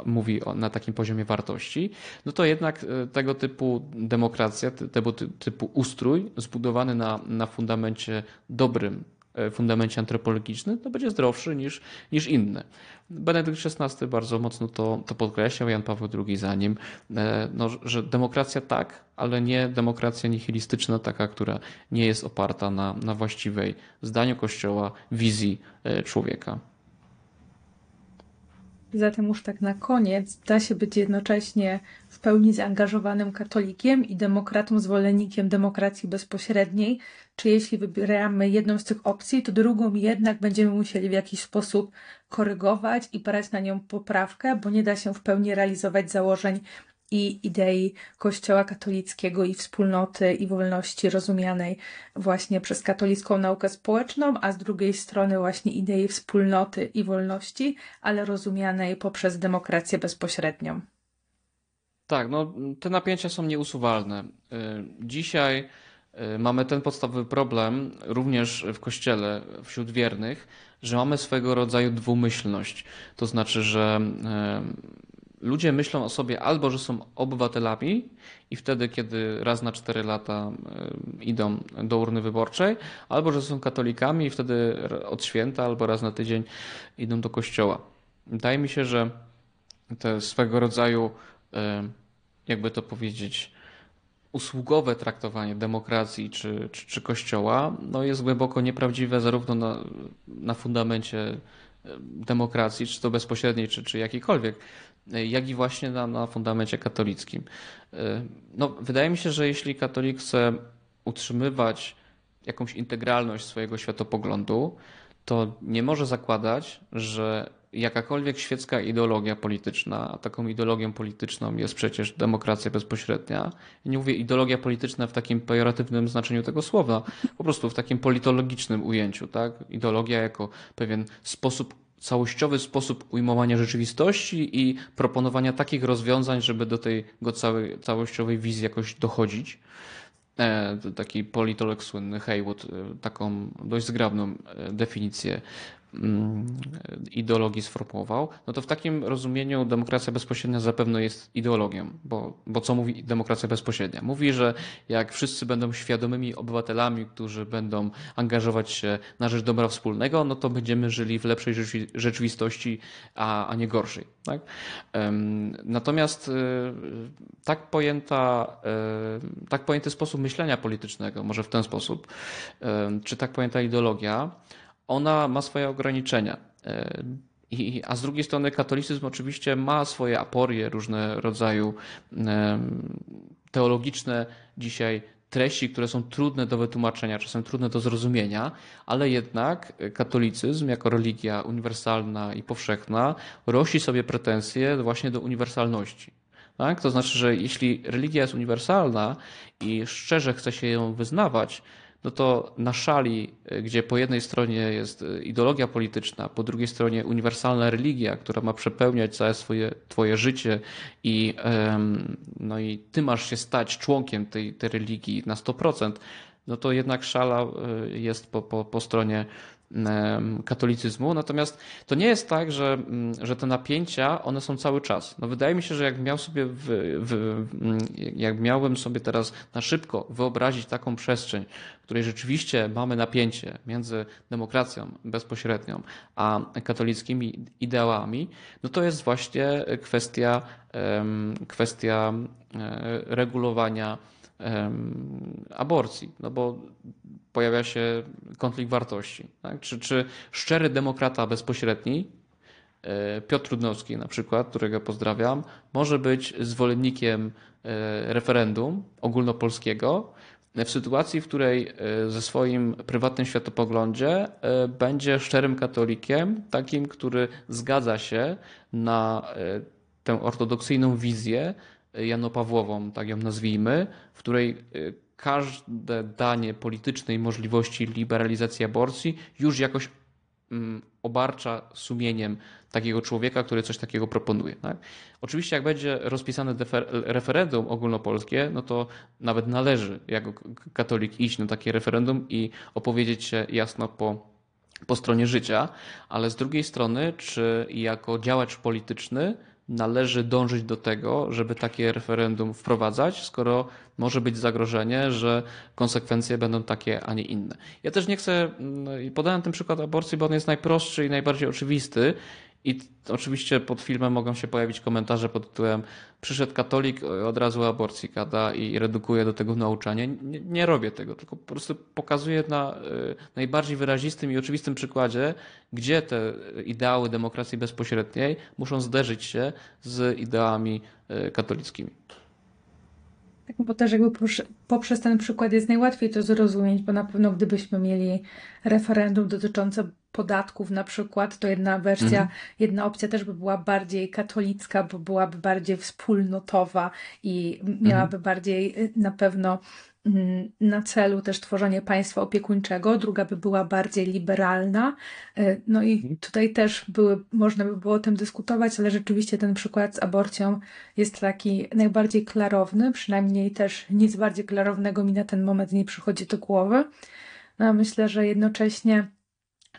mówi na takim poziomie wartości, no to jednak e, tego typu demokracja, tego typu ustrój zbudowany na, na fundamencie dobrym, e, fundamencie antropologicznym, to będzie zdrowszy niż, niż inne. Benedykt XVI bardzo mocno to, to podkreślał, Jan Paweł II za nim, e, no, że demokracja tak, ale nie demokracja nihilistyczna, taka, która nie jest oparta na, na właściwej zdaniu Kościoła, wizji człowieka. Zatem już tak na koniec da się być jednocześnie w pełni zaangażowanym katolikiem i demokratą zwolennikiem demokracji bezpośredniej, czy jeśli wybieramy jedną z tych opcji, to drugą jednak będziemy musieli w jakiś sposób korygować i brać na nią poprawkę, bo nie da się w pełni realizować założeń i idei Kościoła katolickiego i wspólnoty i wolności rozumianej właśnie przez katolicką naukę społeczną, a z drugiej strony właśnie idei wspólnoty i wolności, ale rozumianej poprzez demokrację bezpośrednią. Tak, no te napięcia są nieusuwalne. Y, dzisiaj y, mamy ten podstawowy problem również w kościele wśród wiernych, że mamy swego rodzaju dwumyślność. To znaczy, że ludzie myślą o sobie albo, że są obywatelami i wtedy, kiedy raz na cztery lata idą do urny wyborczej, albo, że są katolikami i wtedy od święta albo raz na tydzień idą do kościoła. Wydaje mi się, że te swego rodzaju, jakby to powiedzieć, usługowe traktowanie demokracji czy, czy, czy kościoła no jest głęboko nieprawdziwe zarówno na, na fundamencie demokracji, czy to bezpośredniej, czy, czy jakiejkolwiek Y, jak i właśnie na, na fundamencie katolickim. Y, no, wydaje mi się, że jeśli katolik chce utrzymywać jakąś integralność swojego światopoglądu, to nie może zakładać, że jakakolwiek świecka ideologia polityczna, a taką ideologią polityczną jest przecież demokracja bezpośrednia, nie mówię ideologia polityczna w takim pejoratywnym znaczeniu tego słowa, po prostu w takim politologicznym ujęciu, tak? Ideologia jako pewien sposób całościowy sposób ujmowania rzeczywistości i proponowania takich rozwiązań, żeby do tej całej, całościowej wizji jakoś dochodzić. E, taki politolog słynny Haywood e, taką dość zgrabną e, definicję Mm, ideologii sformułował, no to w takim rozumieniu demokracja bezpośrednia zapewne jest ideologią, bo, bo co mówi demokracja bezpośrednia? Mówi, że jak wszyscy będą świadomymi obywatelami, którzy będą angażować się na rzecz dobra wspólnego, no to będziemy żyli w lepszej rzeczywistości, a, a nie gorszej. Tak? Natomiast y, tak, pojęta, y, tak pojęty sposób myślenia politycznego, może w ten sposób, y, czy tak pojęta ideologia, ona ma swoje ograniczenia. E, I, a z drugiej strony katolicyzm oczywiście ma swoje aporie, różne rodzaju teologiczne dzisiaj treści, które są trudne do wytłumaczenia, czasem trudne do zrozumienia, ale jednak katolicyzm jako religia uniwersalna i powszechna rosi sobie pretensje właśnie do uniwersalności. Tak? To znaczy, że jeśli religia jest uniwersalna i szczerze chce się ją wyznawać, no to na szali, e, gdzie po jednej stronie jest e, ideologia polityczna, po drugiej stronie uniwersalna religia, która ma przepełniać całe swoje, twoje życie i, no i ty masz się stać członkiem tej, tej religii na 100%, no to jednak szala e, jest po, po, po stronie katolicyzmu. Natomiast to nie jest tak, że, mm, że te napięcia, one są cały czas. No wydaje mi się, że jak, miał sobie w, w, mm, jak miałbym sobie teraz na szybko wyobrazić taką przestrzeń, w której rzeczywiście mamy napięcie między demokracją bezpośrednią a katolickimi ideałami, no to jest właśnie kwestia, kwestia e, regulowania aborcji, no bo pojawia się konflikt wartości. Tak? Czy, czy szczery demokrata bezpośredni, e, Piotr Trudnowski na przykład, którego pozdrawiam, może być zwolennikiem e, referendum ogólnopolskiego w sytuacji, w której e, ze swoim prywatnym światopoglądzie będzie szczerym katolikiem, takim, który zgadza się na tę ortodoksyjną wizję Janopawłową, tak ją nazwijmy, w której y, każde danie politycznej możliwości liberalizacji aborcji już jakoś mm, obarcza sumieniem takiego człowieka, który coś takiego proponuje. Tak? Oczywiście, jak będzie rozpisane referendum ogólnopolskie, no to nawet należy jako katolik iść na takie referendum i opowiedzieć się jasno po, po stronie życia, ale z drugiej strony, czy jako działacz polityczny należy dążyć do tego, żeby takie referendum wprowadzać, skoro może być zagrożenie, że konsekwencje będą takie, a nie inne. Ja też nie chcę, mm, i podałem ten przykład aborcji, bo on jest najprostszy i najbardziej oczywisty, i oczywiście pod filmem mogą się pojawić komentarze pod tytułem przyszedł katolik, od razu aborcji kada i redukuje do tego nauczanie. Nie, nie robię tego, tylko po prostu pokazuję na y, najbardziej wyrazistym i oczywistym przykładzie, gdzie te ideały demokracji bezpośredniej muszą zderzyć się z ideami y, katolickimi. Tak, bo też jakby poprzez ten przykład jest najłatwiej to zrozumieć, bo na pewno gdybyśmy mieli referendum dotyczące podatków na przykład, to jedna wersja, mhm. jedna opcja też by była bardziej katolicka, bo byłaby bardziej wspólnotowa i miałaby mhm. bardziej y, na pewno Mm, na celu też tworzenie państwa opiekuńczego, druga by była bardziej liberalna. E, no i mhm. tutaj też były, można by było o tym dyskutować, ale rzeczywiście ten przykład z aborcją jest taki najbardziej klarowny, przynajmniej też nic bardziej klarownego mi na ten moment nie przychodzi do głowy. No, myślę, że jednocześnie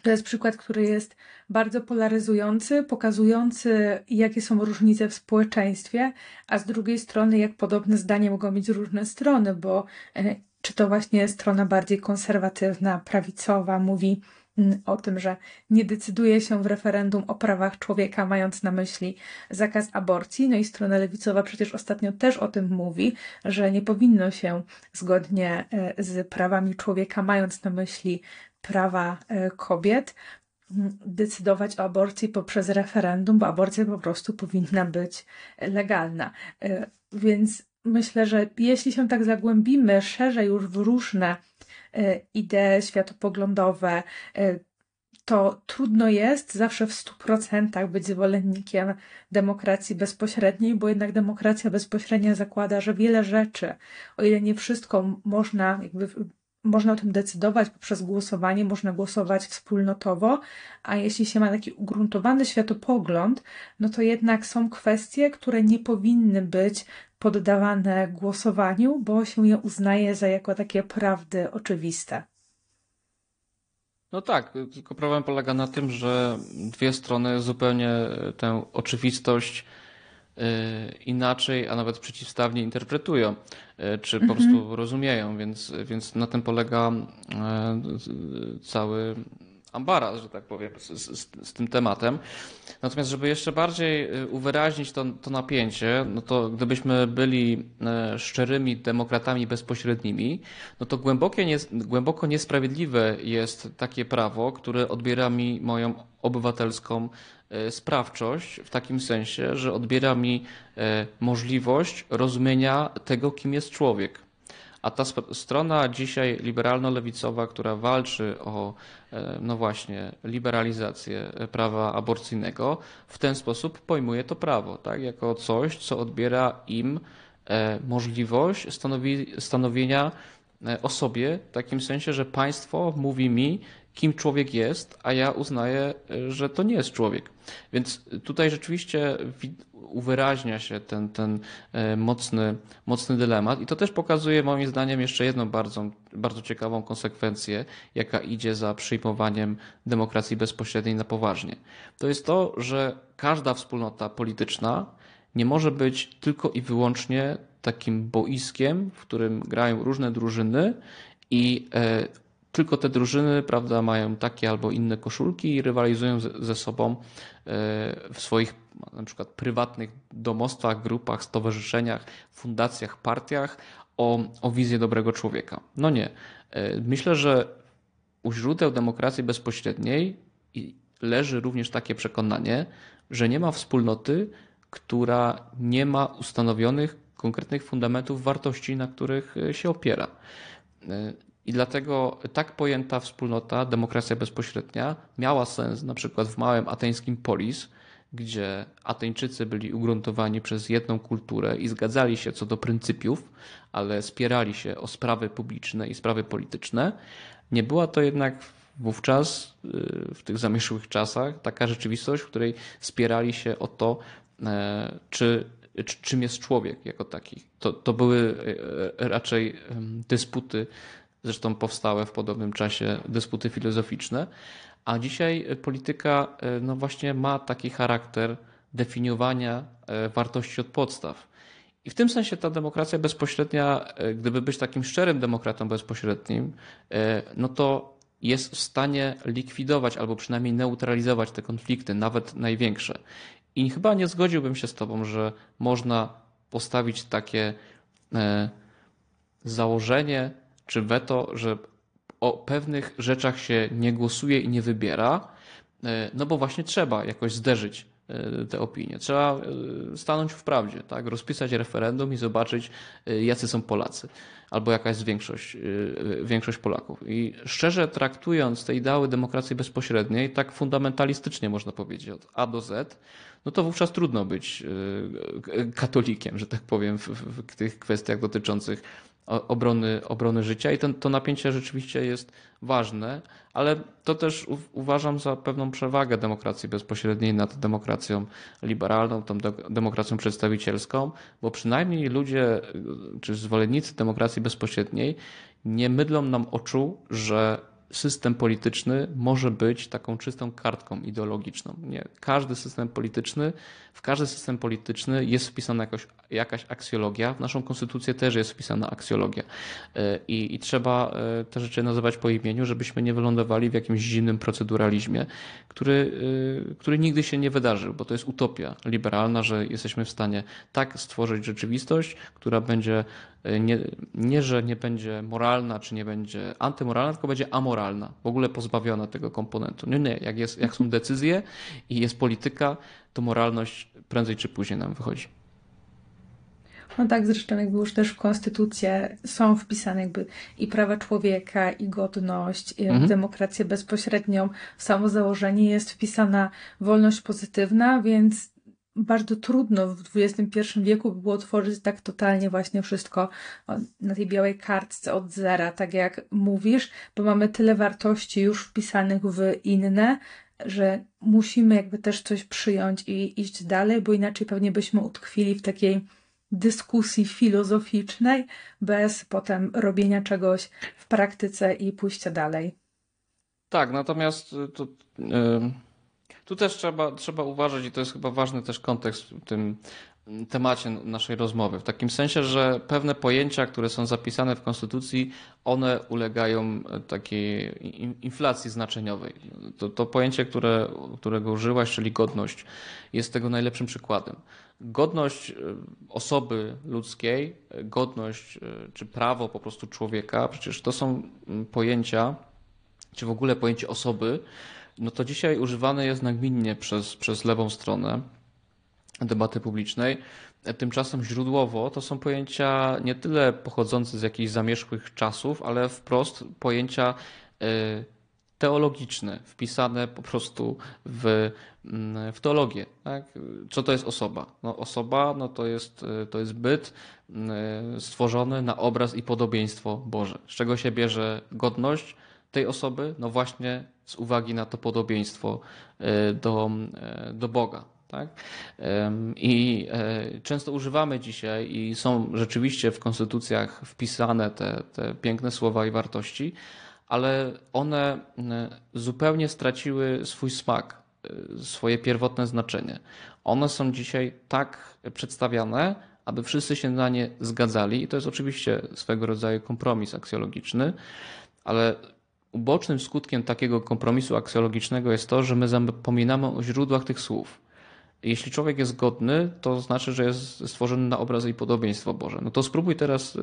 to jest przykład, który jest bardzo polaryzujący, pokazujący, jakie są różnice w społeczeństwie, a z drugiej strony, jak podobne zdanie mogą mieć różne strony, bo e, czy to właśnie strona bardziej konserwatywna, prawicowa mówi mm, o tym, że nie decyduje się w referendum o prawach człowieka, mając na myśli zakaz aborcji. No i strona lewicowa przecież ostatnio też o tym mówi, że nie powinno się zgodnie e, z prawami człowieka, mając na myśli prawa e, kobiet decydować o aborcji poprzez referendum, bo aborcja po prostu powinna być legalna. E, więc myślę, że jeśli się tak zagłębimy szerzej już w różne e, idee światopoglądowe, to trudno jest zawsze w 100% być zwolennikiem demokracji bezpośredniej, bo jednak demokracja bezpośrednia zakłada, że wiele rzeczy, o ile nie wszystko można jakby można o tym decydować poprzez głosowanie, można głosować wspólnotowo, a jeśli się ma taki ugruntowany światopogląd, no to jednak są kwestie, które nie powinny być poddawane głosowaniu, bo się je uznaje za jako takie prawdy oczywiste. No tak, tylko problem polega na tym, że dwie strony zupełnie tę oczywistość Y, inaczej, a nawet przeciwstawnie interpretują, y, czy po mhm. prostu rozumieją, więc, więc na tym polega y, cały ambaraz, że tak powiem, z, z, z, tym tematem. Natomiast, żeby jeszcze bardziej uwyraźnić to, to napięcie, no to gdybyśmy byli szczerymi demokratami bezpośrednimi, no to głębokie, nie, głęboko niesprawiedliwe jest takie prawo, które odbiera mi moją obywatelską E, sprawczość w takim sensie, że odbiera mi e, możliwość rozumienia tego, kim jest człowiek. A ta strona dzisiaj liberalno-lewicowa, która walczy o, e, no właśnie, liberalizację prawa aborcyjnego, w ten sposób pojmuje to prawo, tak? Jako coś, co odbiera im możliwość stanowi, stanowienia o sobie, w takim sensie, że państwo mówi mi, kim człowiek jest, a ja uznaję, że to nie jest człowiek. Więc tutaj rzeczywiście uwyraźnia się ten, ten e, mocny, mocny dylemat i to też pokazuje moim zdaniem jeszcze jedną bardzo, bardzo ciekawą konsekwencję, jaka idzie za przyjmowaniem demokracji bezpośredniej na poważnie. To jest to, że każda wspólnota polityczna nie może być tylko i wyłącznie takim boiskiem, w którym grają różne drużyny i e, tylko te drużyny prawda, mają takie albo inne koszulki i rywalizują ze sobą e, w swoich na przykład prywatnych domostwach, grupach, stowarzyszeniach, fundacjach, partiach o, o wizję dobrego człowieka. No nie. E, myślę, że u źródeł demokracji bezpośredniej leży również takie przekonanie, że nie ma wspólnoty, która nie ma ustanowionych konkretnych fundamentów wartości, na których e, się opiera. I dlatego tak pojęta wspólnota, demokracja bezpośrednia, miała sens na przykład w małym ateńskim polis, gdzie Ateńczycy byli ugruntowani przez jedną kulturę i zgadzali się co do pryncypiów, ale spierali się o sprawy publiczne i sprawy polityczne. Nie była to jednak wówczas, y, w tych zamieszłych czasach, taka rzeczywistość, w której spierali się o to, e, czy czym jest człowiek jako taki. To, to były e, e, raczej dysputy Zresztą powstałe w podobnym czasie dysputy filozoficzne. A dzisiaj e, polityka, e, no właśnie, ma taki charakter definiowania e, wartości od podstaw. I w tym sensie ta demokracja bezpośrednia, gdyby być takim szczerym demokratą bezpośrednim, no to jest w stanie likwidować albo przynajmniej neutralizować te konflikty, nawet największe. I chyba nie zgodziłbym się z Tobą, że można postawić takie założenie, czy weto, że o pewnych rzeczach się nie głosuje i nie wybiera, e, no bo właśnie trzeba jakoś zderzyć e, te opinie. Trzeba e, stanąć w prawdzie, tak? rozpisać referendum i zobaczyć, jacy są Polacy, albo jaka jest większość, większość Polaków. I szczerze traktując te ideały demokracji bezpośredniej, tak fundamentalistycznie można powiedzieć, od A do Z, no to wówczas trudno być katolikiem, że tak powiem, w, w tych kwestiach dotyczących obrony, obrony życia i ten, to napięcie rzeczywiście jest ważne, ale to też u, uważam za pewną przewagę demokracji bezpośredniej nad demokracją liberalną, tą de, demokracją przedstawicielską, bo przynajmniej ludzie czy zwolennicy demokracji bezpośredniej nie mydlą nam oczu, że system polityczny może być taką czystą kartką ideologiczną. Nie. Każdy system polityczny, w każdy system polityczny jest wpisana jakoś, jakaś aksjologia. W naszą konstytucję też jest wpisana aksjologia. E, I, I, trzeba e, te rzeczy nazywać po imieniu, żebyśmy nie wylądowali w jakimś zimnym proceduralizmie, który, e, który nigdy się nie wydarzył, bo to jest utopia liberalna, że jesteśmy w stanie tak stworzyć rzeczywistość, która będzie E, nie, nie, że nie będzie moralna, czy nie będzie antymoralna, tylko będzie amoralna, w ogóle pozbawiona tego komponentu. Nie, nie, jak, jest, jak są decyzje i jest polityka, to moralność prędzej czy później nam wychodzi. No tak, zresztą jakby już też w konstytucję są wpisane jakby i prawa człowieka, i godność, i mhm. demokrację bezpośrednią. W samo założenie jest wpisana wolność pozytywna, więc bardzo trudno w XXI wieku było tworzyć tak totalnie właśnie wszystko na tej białej kartce od zera, tak jak mówisz, bo mamy tyle wartości już wpisanych w inne, że musimy jakby też coś przyjąć i iść dalej, bo inaczej pewnie byśmy utkwili w takiej dyskusji filozoficznej bez potem robienia czegoś w praktyce i pójścia dalej. Tak, natomiast y, to, yy tu też trzeba, trzeba uważać, i to jest chyba ważny też kontekst w tym temacie naszej rozmowy. W takim sensie, że pewne pojęcia, które są zapisane w Konstytucji, one ulegają takiej inflacji znaczeniowej. To, to pojęcie, które, którego użyłaś, czyli godność, jest tego najlepszym przykładem. Godność e, osoby ludzkiej, godność e, czy prawo po prostu człowieka, przecież to są pojęcia, czy w ogóle pojęcie osoby, no to dzisiaj używane jest nagminnie przez, przez lewą stronę debaty publicznej. Tymczasem źródłowo to są pojęcia nie tyle pochodzące z jakichś zamierzchłych czasów, ale wprost pojęcia y, teologiczne, wpisane po prostu w, mm, w teologię. Tak? Co to jest osoba? No, osoba no to, jest, y, to jest byt y, stworzony na obraz i podobieństwo Boże. Z czego się bierze godność tej osoby? No właśnie z uwagi na to podobieństwo e, do, e, do Boga. Tak? I e, często używamy dzisiaj i są rzeczywiście w konstytucjach wpisane te, te piękne słowa i wartości, ale one zupełnie straciły swój smak, swoje pierwotne znaczenie. One są dzisiaj tak przedstawiane, aby wszyscy się na nie zgadzali, i to jest oczywiście swego rodzaju kompromis aksjologiczny, ale Ubocznym skutkiem takiego kompromisu aksjologicznego jest to, że my zapominamy o źródłach tych słów. Jeśli człowiek jest godny, to znaczy, że jest stworzony na obraz i podobieństwo Boże. No to spróbuj teraz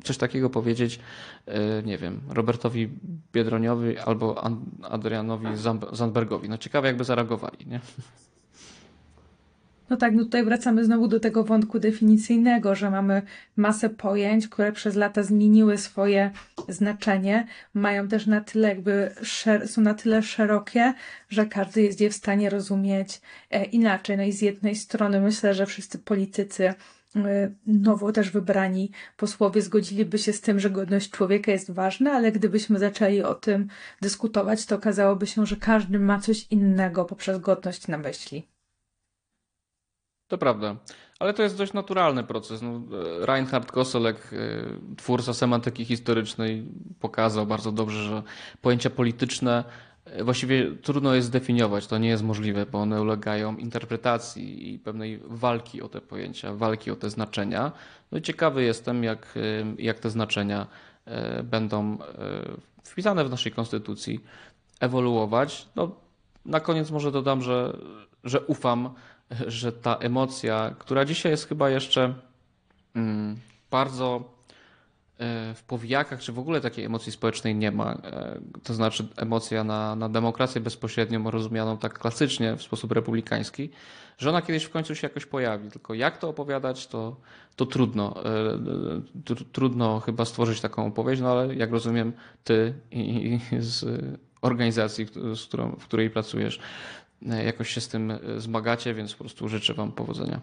e, coś takiego powiedzieć, e, nie wiem, Robertowi Biedroniowi albo Adrianowi Zandbergowi. No ciekawe, jakby zareagowali, nie? No tak, no tutaj wracamy znowu do tego wątku definicyjnego, że mamy masę pojęć, które przez lata zmieniły swoje znaczenie, mają też na tyle jakby, są na tyle szerokie, że każdy jest je w stanie rozumieć e, inaczej. No i z jednej strony myślę, że wszyscy politycy e, nowo też wybrani posłowie zgodziliby się z tym, że godność człowieka jest ważna, ale gdybyśmy zaczęli o tym dyskutować, to okazałoby się, że każdy ma coś innego poprzez godność na myśli. To prawda, ale to jest dość naturalny proces. No, e, Reinhard Koselek, e, twórca semantyki historycznej, pokazał bardzo dobrze, że pojęcia polityczne e, właściwie trudno jest zdefiniować, to nie jest możliwe, bo one ulegają interpretacji i pewnej walki o te pojęcia, walki o te znaczenia. No i ciekawy jestem, jak, jak te znaczenia będą wpisane w naszej konstytucji, ewoluować. No, na koniec może dodam, że, że ufam że ta emocja, która dzisiaj jest chyba jeszcze mm, bardzo e, w powijakach, czy w ogóle takiej emocji społecznej nie ma. E, to znaczy emocja na, na demokrację bezpośrednią, rozumianą tak klasycznie w sposób republikański, że ona kiedyś w końcu się jakoś pojawi. Tylko jak to opowiadać, to, to trudno. E, trudno chyba stworzyć taką opowieść, no ale jak rozumiem, ty i, i z organizacji, z którą, w której pracujesz, E, jakoś się z tym e, zmagacie, więc po prostu życzę Wam powodzenia.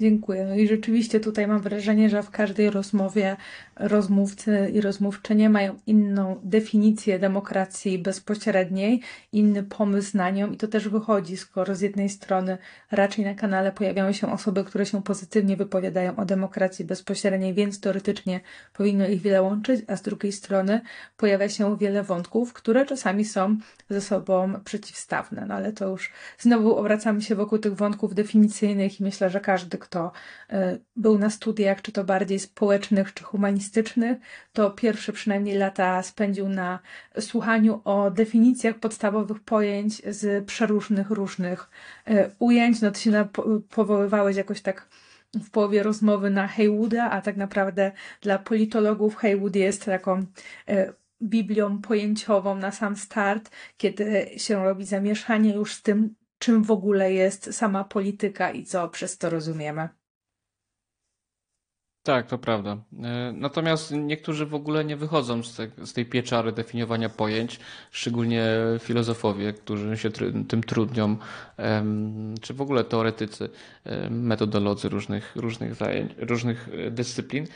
Dziękuję. No I rzeczywiście tutaj mam wrażenie, że w każdej rozmowie rozmówcy i rozmówczynie mają inną definicję demokracji bezpośredniej, inny pomysł na nią i to też wychodzi, skoro z jednej strony raczej na kanale pojawiają się osoby, które się pozytywnie wypowiadają o demokracji bezpośredniej, więc teoretycznie powinno ich wiele łączyć, a z drugiej strony pojawia się wiele wątków, które czasami są ze sobą przeciwstawne. No ale to już znowu obracamy się wokół tych wątków definicyjnych i myślę, że każdy, kto e, był na studiach, czy to bardziej społecznych, czy humanistycznych, to pierwsze przynajmniej lata spędził na słuchaniu o definicjach podstawowych pojęć z przeróżnych, różnych e, ujęć. No ty się powoływałeś jakoś tak w połowie rozmowy na Heywooda, a tak naprawdę dla politologów Haywood jest taką e, biblią pojęciową na sam start, kiedy się robi zamieszanie już z tym, czym w ogóle jest sama polityka i co przez to rozumiemy. Tak, to prawda. E, natomiast niektórzy w ogóle nie wychodzą z, te, z tej pieczary definiowania pojęć, szczególnie filozofowie, którzy się tym trudnią, czy w ogóle teoretycy, e, metodolodzy różnych, różnych zajęć, różnych e, dyscyplin.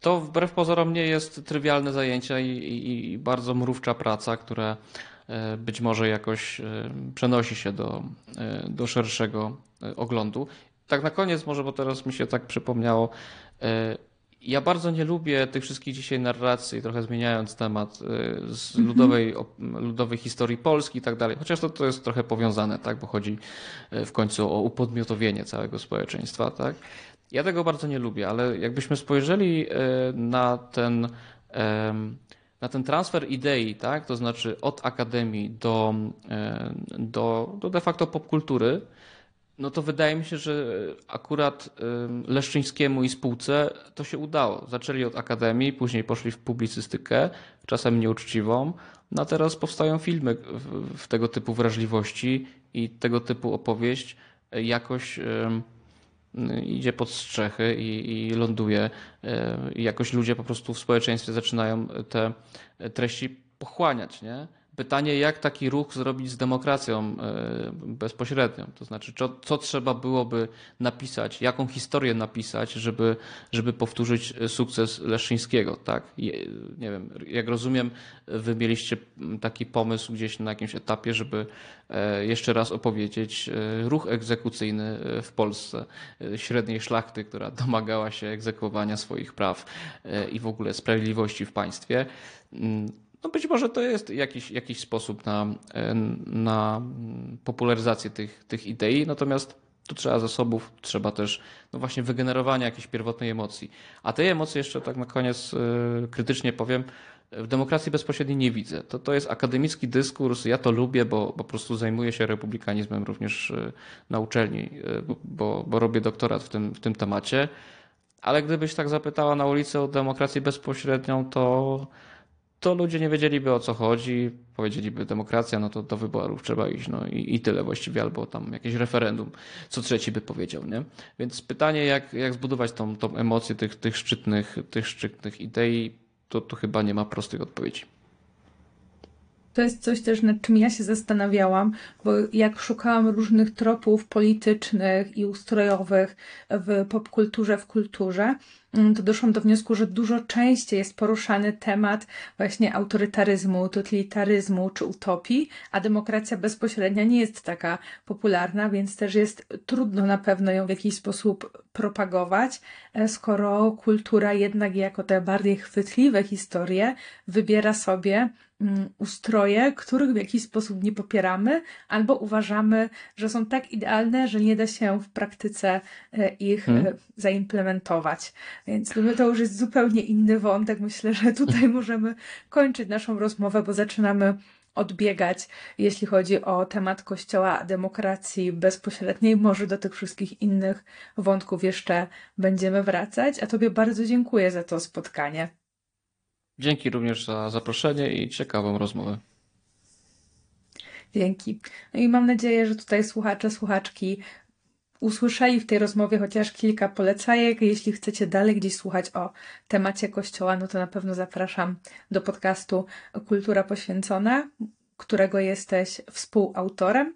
To wbrew pozorom nie jest trywialne zajęcie i, i, i bardzo mrówcza praca, która E, być może jakoś e, przenosi się do, e, do szerszego oglądu. Tak na koniec może, bo teraz mi się tak przypomniało, ja bardzo nie lubię tych wszystkich dzisiaj narracji, trochę zmieniając temat z mhm. ludowej, ludowej historii Polski i tak dalej, chociaż to, to jest trochę powiązane, tak, bo chodzi w końcu o upodmiotowienie całego społeczeństwa, tak. Ja tego bardzo nie lubię, ale jakbyśmy spojrzeli na ten na ten transfer idei, tak, to znaczy od akademii do, e, do, do de facto popkultury, no to wydaje mi się, że akurat Leszczyńskiemu i spółce to się udało. Zaczęli od akademii, później poszli w publicystykę, czasem nieuczciwą, no a teraz powstają filmy w, w tego typu wrażliwości i tego typu opowieść jakoś Y, idzie pod strzechy i, i ląduje. Y, I jakoś ludzie po prostu w społeczeństwie zaczynają te treści pochłaniać, nie? Pytanie, jak taki ruch zrobić z demokracją e, bezpośrednią? To znaczy, co, co trzeba byłoby napisać, jaką historię napisać, żeby, żeby powtórzyć sukces Leszczyńskiego? Tak? Nie wiem, jak rozumiem, wy mieliście taki pomysł gdzieś na jakimś etapie, żeby e, jeszcze raz opowiedzieć e, ruch egzekucyjny w Polsce, średniej szlachty, która domagała się egzekwowania swoich praw i w ogóle sprawiedliwości w państwie mm, no być może to jest jakiś, jakiś sposób na, e, na popularyzację tych, tych idei, natomiast tu trzeba zasobów, trzeba też no właśnie wygenerowania jakiejś pierwotnej emocji. A tej emocji jeszcze tak na koniec e, krytycznie powiem, w demokracji bezpośredniej nie widzę. To, to jest akademicki dyskurs, ja to lubię, bo, bo po prostu zajmuję się republikanizmem również e, na uczelni, bo, bo robię doktorat w tym, w tym temacie. Ale gdybyś tak zapytała na ulicy o demokrację bezpośrednią, to to ludzie nie wiedzieliby o co chodzi, powiedzieliby demokracja, no to do wyborów trzeba iść, no i, i tyle właściwie, albo tam jakieś referendum, co trzeci by powiedział, nie? Więc pytanie, jak, jak zbudować tą, tą emocję tych, tych, szczytnych, tych szczytnych idei, to, to chyba nie ma prostych odpowiedzi. To jest coś też, nad czym ja się zastanawiałam, bo jak szukałam różnych tropów politycznych i ustrojowych w popkulturze, w kulturze, Mm, to doszłam do wniosku, że dużo częściej jest poruszany temat właśnie autorytaryzmu, totalitaryzmu czy utopii, a demokracja bezpośrednia nie jest taka popularna, więc też jest trudno na pewno ją w jakiś sposób propagować, e, skoro kultura jednak jako te bardziej chwytliwe historie wybiera sobie mm, ustroje, których w jakiś sposób nie popieramy, albo uważamy, że są tak idealne, że nie da się w praktyce e, ich hmm. zaimplementować. Więc no, to już jest zupełnie inny wątek. Myślę, że tutaj możemy kończyć naszą rozmowę, bo zaczynamy odbiegać, jeśli chodzi o temat kościoła, demokracji bezpośredniej. Może do tych wszystkich innych wątków jeszcze będziemy wracać. A Tobie bardzo dziękuję za to spotkanie. Dzięki również za zaproszenie i ciekawą rozmowę. Dzięki. No i mam nadzieję, że tutaj słuchacze, słuchaczki usłyszeli w tej rozmowie chociaż kilka polecajek. Jeśli chcecie dalej gdzieś słuchać o temacie kościoła, no to na pewno zapraszam do podcastu Kultura Poświęcona, którego jesteś współautorem.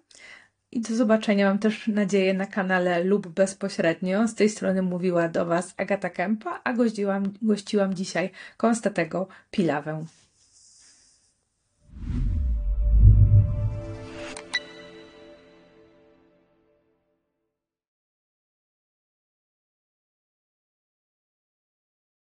I do zobaczenia mam też nadzieję na kanale lub bezpośrednio. Z tej strony mówiła do Was Agata Kempa, a gościłam, gościłam dzisiaj Konstatego Pilawę.